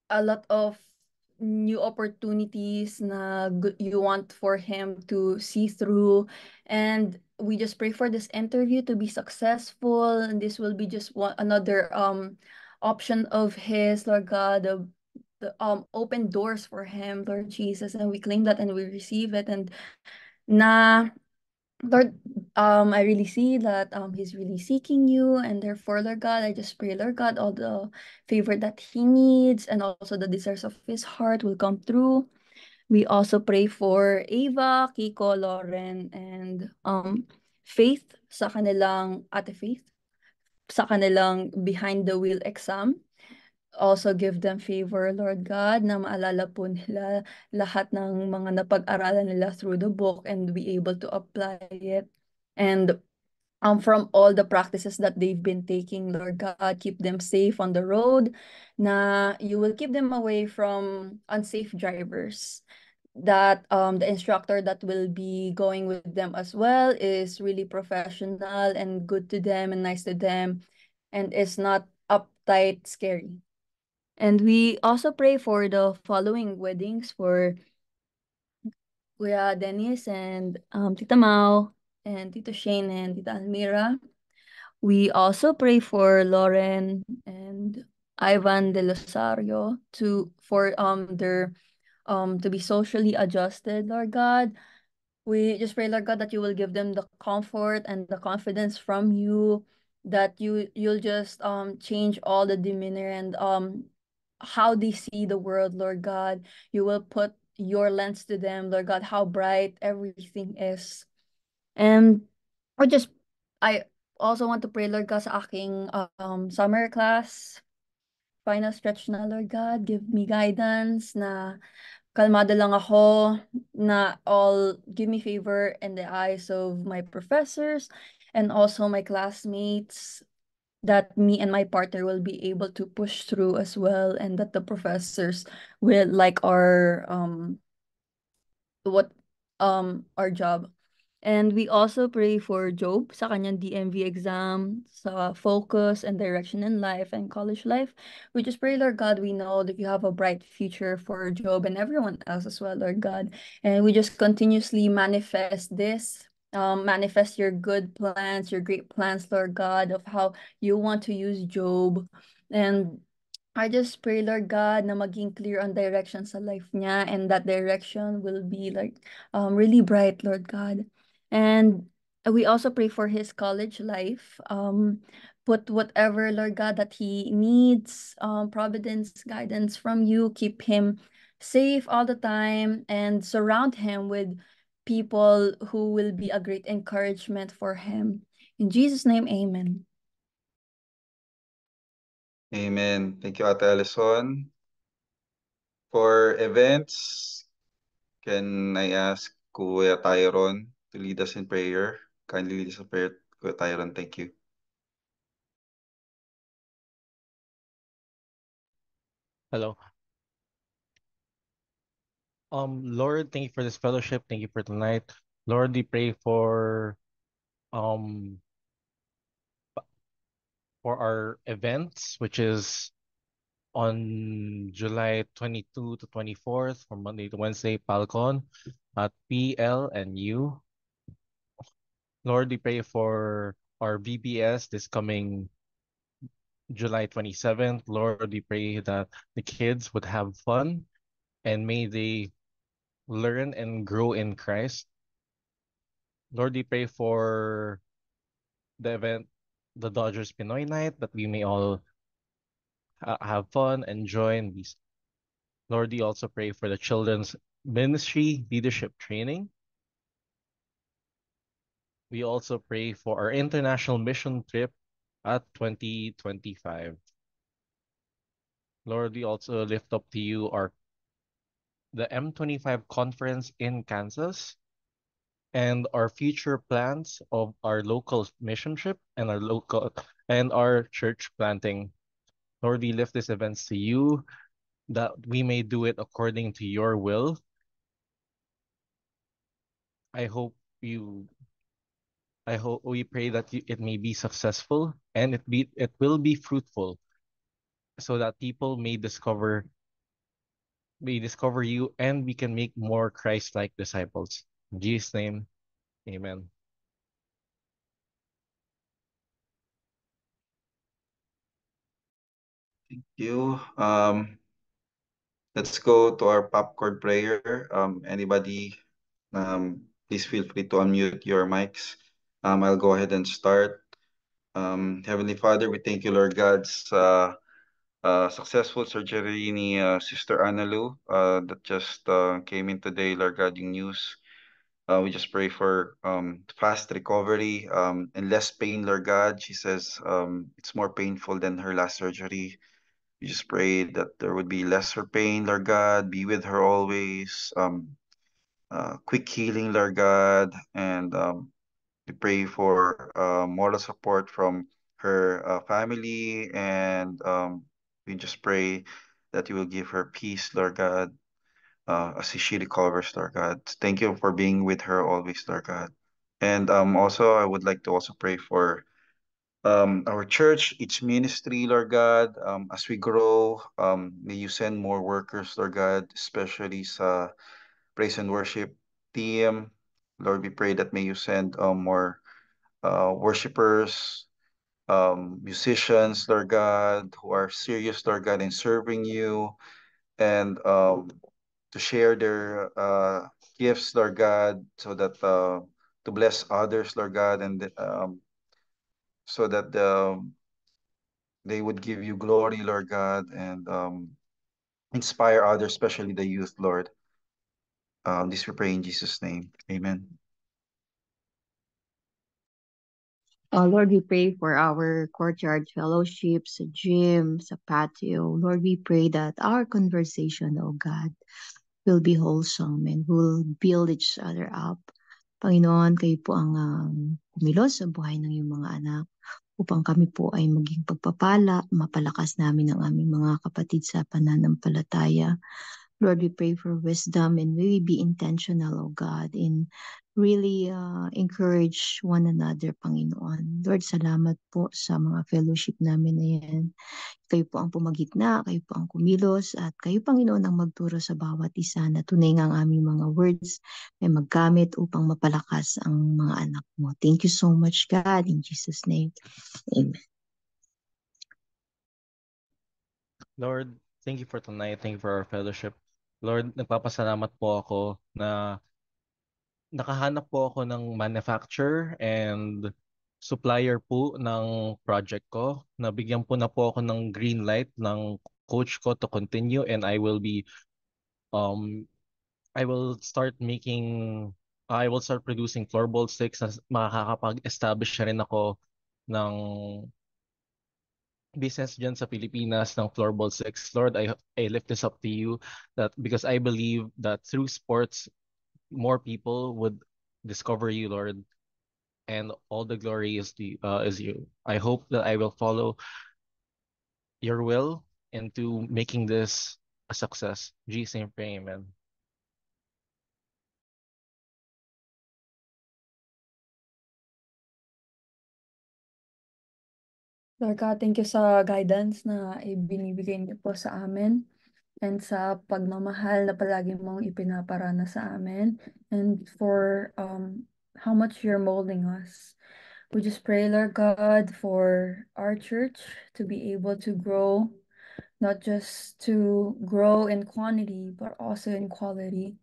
a lot of new opportunities na you want for him to see through and we just pray for this interview to be successful and this will be just one another um option of his lord god the, the um open doors for him lord jesus and we claim that and we receive it and na Lord, um, I really see that um he's really seeking you, and therefore, Lord God, I just pray, Lord God, all the favor that he needs and also the desires of his heart will come through. We also pray for Ava, Kiko, Lauren, and um Faith sa kanilang Ate Faith sa kanilang behind the wheel exam also give them favor, Lord God, na maalala po nila lahat ng mga napag-aralan nila through the book and be able to apply it. And um, from all the practices that they've been taking, Lord God, keep them safe on the road, na you will keep them away from unsafe drivers that um the instructor that will be going with them as well is really professional and good to them and nice to them and is not uptight scary and we also pray for the following weddings for Kuya Dennis and um, Tita Mao and Tito Shane and Tita Almira. We also pray for Lauren and Ivan de Losario to for um their um to be socially adjusted, Lord God. We just pray, Lord God, that you will give them the comfort and the confidence from you, that you you'll just um change all the demeanor and um how they see the world, Lord God. You will put your lens to them, Lord God, how bright everything is. And I just, I also want to pray, Lord God, sa aking um, summer class, final stretch na, Lord God, give me guidance na kalmado lang ako, na all, give me favor in the eyes of my professors and also my classmates that me and my partner will be able to push through as well and that the professors will like our um what um our job and we also pray for Job sa kanyang DMV exam, sa focus and direction in life and college life. We just pray, Lord God, we know that you have a bright future for Job and everyone else as well, Lord God. And we just continuously manifest this um, manifest your good plans, your great plans, Lord God, of how you want to use Job. And I just pray, Lord God, na maging clear on direction sa life niya and that direction will be like um, really bright, Lord God. And we also pray for his college life. Um, put whatever, Lord God, that he needs, um, providence, guidance from you. Keep him safe all the time and surround him with people who will be a great encouragement for him. In Jesus' name, amen. Amen. Thank you, Ate Alison. For events, can I ask Kuya Tyron to lead us in prayer? Kindly lead us in prayer, Kuya Tyron. Thank you. Hello. Um, Lord, thank you for this fellowship. Thank you for tonight. Lord, we pray for um for our events, which is on July 22 to 24th from Monday to Wednesday, Palcon at PL and U. Lord, we pray for our VBS this coming July 27th. Lord, we pray that the kids would have fun and may they learn and grow in Christ. Lord, we pray for the event, the Dodgers Pinoy night, that we may all uh, have fun, and join Lord, we also pray for the children's ministry leadership training. We also pray for our international mission trip at 2025. Lord, we also lift up to you our the M25 conference in Kansas, and our future plans of our local mission trip and our local and our church planting. Lord, we lift these events to you that we may do it according to your will. I hope you I hope we pray that it may be successful and it be it will be fruitful so that people may discover may discover you and we can make more Christ like disciples. In Jesus' name, amen. Thank you. Um, let's go to our popcorn prayer. Um, anybody, um, please feel free to unmute your mics. Um, I'll go ahead and start. Um, Heavenly Father, we thank you, Lord God's. Uh, uh, successful surgery ni uh, Sister Anna Lou uh, that just uh, came in today the news. Uh, we just pray for um, fast recovery um, and less pain, Lord God. She says um, it's more painful than her last surgery. We just pray that there would be lesser pain, Lord God. Be with her always. Um, uh, quick healing, Lord God. And um, we pray for uh, moral support from her uh, family and um, we just pray that you will give her peace, Lord God, uh, as she recovers, Lord God. Thank you for being with her always, Lord God. And um, also, I would like to also pray for um, our church, its ministry, Lord God. Um, as we grow, um, may you send more workers, Lord God, especially sa praise and worship team. Lord, we pray that may you send um, more uh, worshipers, um, musicians, Lord God, who are serious, Lord God, in serving you and um, to share their uh, gifts, Lord God, so that uh, to bless others, Lord God, and um, so that um, they would give you glory, Lord God, and um, inspire others, especially the youth, Lord. Um, this we pray in Jesus' name. Amen. Uh, Lord, we pray for our courtyard fellowship, sa gym, sa patio. Lord, we pray that our conversation, O God, will be wholesome and will build each other up. Panginoon, kayo po ang um, kumilos sa buhay ng iyong mga anak upang kami po ay maging pagpapala, mapalakas namin ang aming mga kapatid sa pananampalataya. Lord, we pray for wisdom and may we be intentional, O oh God, in really uh, encourage one another, Panginoon. Lord, salamat po sa mga fellowship namin na yan. Kayo po ang pumagitna, kayo po ang kumilos, at kayo, Panginoon, ang magturo sa bawat isa na tunay nga ang aming mga words ay maggamit upang mapalakas ang mga anak mo. Thank you so much, God. In Jesus' name, Amen. Lord, thank you for tonight. Thank you for our fellowship. Lord, nagpapasalamat po ako na nakahanap po ako ng manufacturer and supplier po ng project ko. Nabigyan po na po ako ng green light ng coach ko to continue and I will be um I will start making I will start producing floorball sticks na makakapag-establish rin ako ng business dyan sa Pilipinas ng floorball sticks. Lord, I, I lift this up to you that because I believe that through sports, more people would discover you, Lord, and all the glory is the uh, is you. I hope that I will follow your will into making this a success. Jesus' name, pray, amen. Lord God, thank you sa guidance na ibinibigay niyo po sa amin. and sa pagmamahal na palagi mong ipinaparana sa amin and for um, how much you're molding us. We just pray, Lord God, for our church to be able to grow, not just to grow in quantity, but also in quality.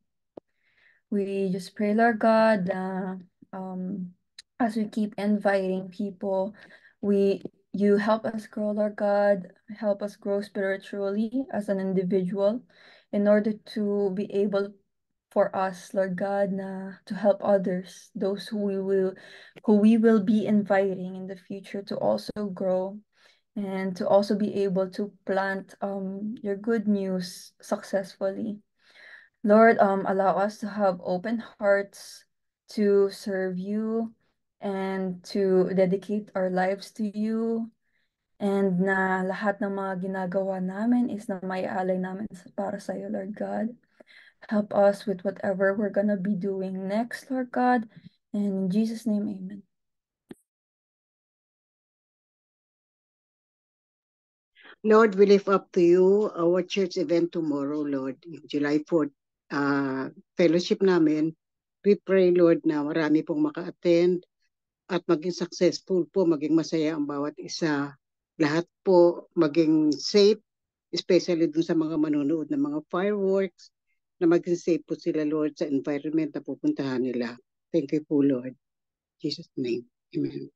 We just pray, Lord God, uh, um, as we keep inviting people, we You help us grow, Lord God. Help us grow spiritually as an individual in order to be able for us, Lord God, na, to help others, those who we will who we will be inviting in the future to also grow and to also be able to plant um, your good news successfully. Lord, um, allow us to have open hearts to serve you and to dedicate our lives to you and na lahat ng mga ginagawa namin is na may alay namin para sa iyo, Lord God. Help us with whatever we're gonna be doing next, Lord God. And in Jesus' name, amen. Lord, we lift up to you our church event tomorrow, Lord, July 4th. Uh, fellowship namin, we pray, Lord, na marami pong maka-attend, at maging successful po, maging masaya ang bawat isa. Lahat po maging safe, especially dun sa mga manonood ng mga fireworks, na maging safe po sila, Lord, sa environment na pupuntahan nila. Thank you po, Lord. Jesus' name. Amen.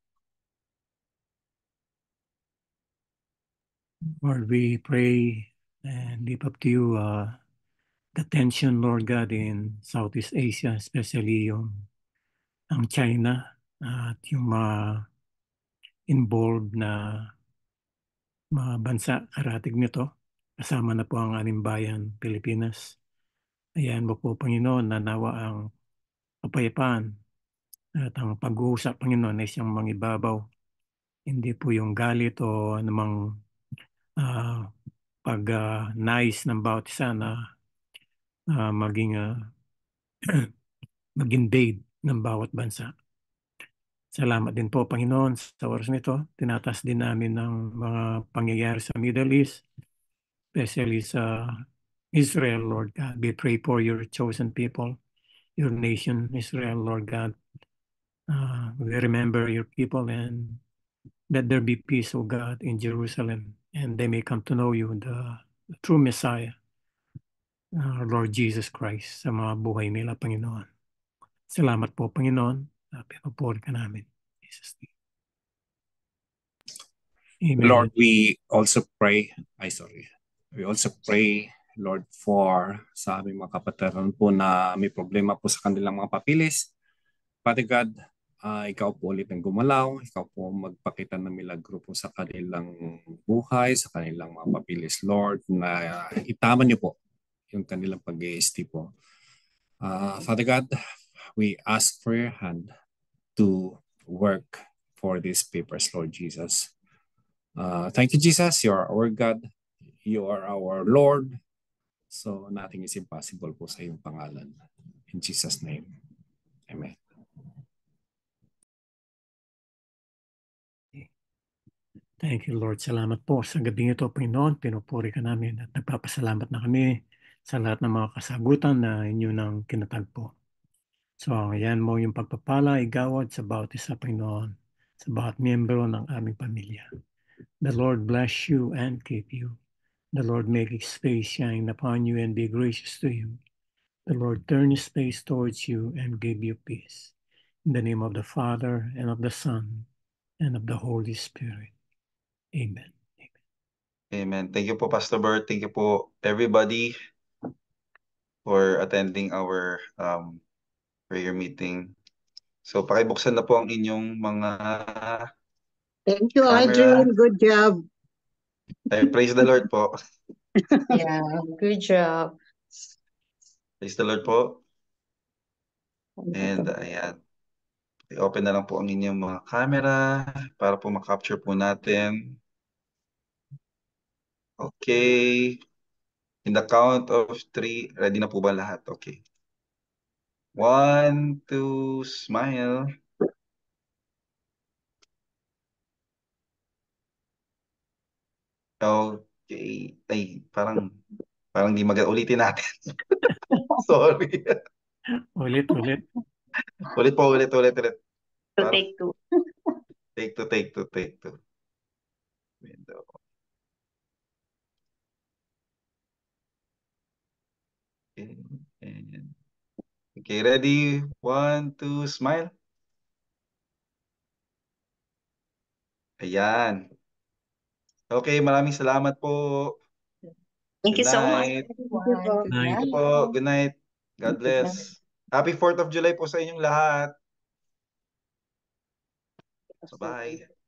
Lord, we pray and lift up to you uh, the tension, Lord God, in Southeast Asia, especially yung ang China at yung mga involved na mga bansa karatig nito. Kasama na po ang aming bayan, Pilipinas. Ayan mo po, Panginoon, nanawa ang kapayapaan at ang pag-uusap, Panginoon, ay siyang mangibabaw. Hindi po yung galit o anumang uh, ah, pag-nice uh, ah, ng bawat isa na uh, maging uh, (clears throat) mag-invade ng bawat bansa. Salamat din po Panginoon sa oras nito. Tinatas din namin ng mga pangyayari sa Middle East, especially sa Israel, Lord God. We pray for your chosen people, your nation, Israel, Lord God. Uh, we remember your people and let there be peace, O God, in Jerusalem, and they may come to know you, the, the true Messiah, our ah, Lord Jesus Christ, sa mga buhay nila, Panginoon. Salamat po, Panginoon, uh, pinupuri ka namin. Jesus name. Amen. Lord, we also pray, I sorry, we also pray, Lord, for sa aming mga kapatiran po na may problema po sa kanilang mga papilis. Father God, uh, ikaw po ulit ang gumalaw, ikaw po magpakita ng milagro po sa kanilang buhay, sa kanilang mga papilis, Lord, na uh, itama niyo po yung kanilang pag po. Uh, Father God, We ask for your hand to work for these papers, Lord Jesus. Uh, thank you, Jesus. You are our God. You are our Lord. So nothing is impossible po sa iyong pangalan. In Jesus' name. Amen. Thank you, Lord. Salamat po sa gabing ito, Panginoon. Pinupuri ka namin at nagpapasalamat na kami sa lahat ng mga kasagutan na inyo nang kinatagpo. So, yan mo yung pagpapala, igawad sa bawat isa, Panginoon, sa bawat miyembro ng aming pamilya. The Lord bless you and keep you. The Lord make his face shine upon you and be gracious to you. The Lord turn his face towards you and give you peace. In the name of the Father, and of the Son, and of the Holy Spirit. Amen. Amen. Amen. Thank you po, Pastor Bert. Thank you po, everybody, for attending our um, prayer meeting. So pakibuksan na po ang inyong mga Thank you, camera. Adrian. Good job. I praise the Lord po. (laughs) yeah, good job. Praise the Lord po. And ayan. I-open na lang po ang inyong mga camera para po makapture po natin. Okay. In the count of three, ready na po ba lahat? Okay. One, two, smile. Okay. Ay, parang, parang di mag- ulitin natin. (laughs) Sorry. ulit, ulit. Ulit po, ulit, ulit, ulit. To (laughs) take two. take two, take two, take two. Window. Okay. And, Okay, ready? One, two, smile. Ayan. Okay, maraming salamat po. Thank you so night. much. everyone. Good night. Thank you po. Good night. God bless. Happy 4th of July po sa inyong lahat. Bye-bye.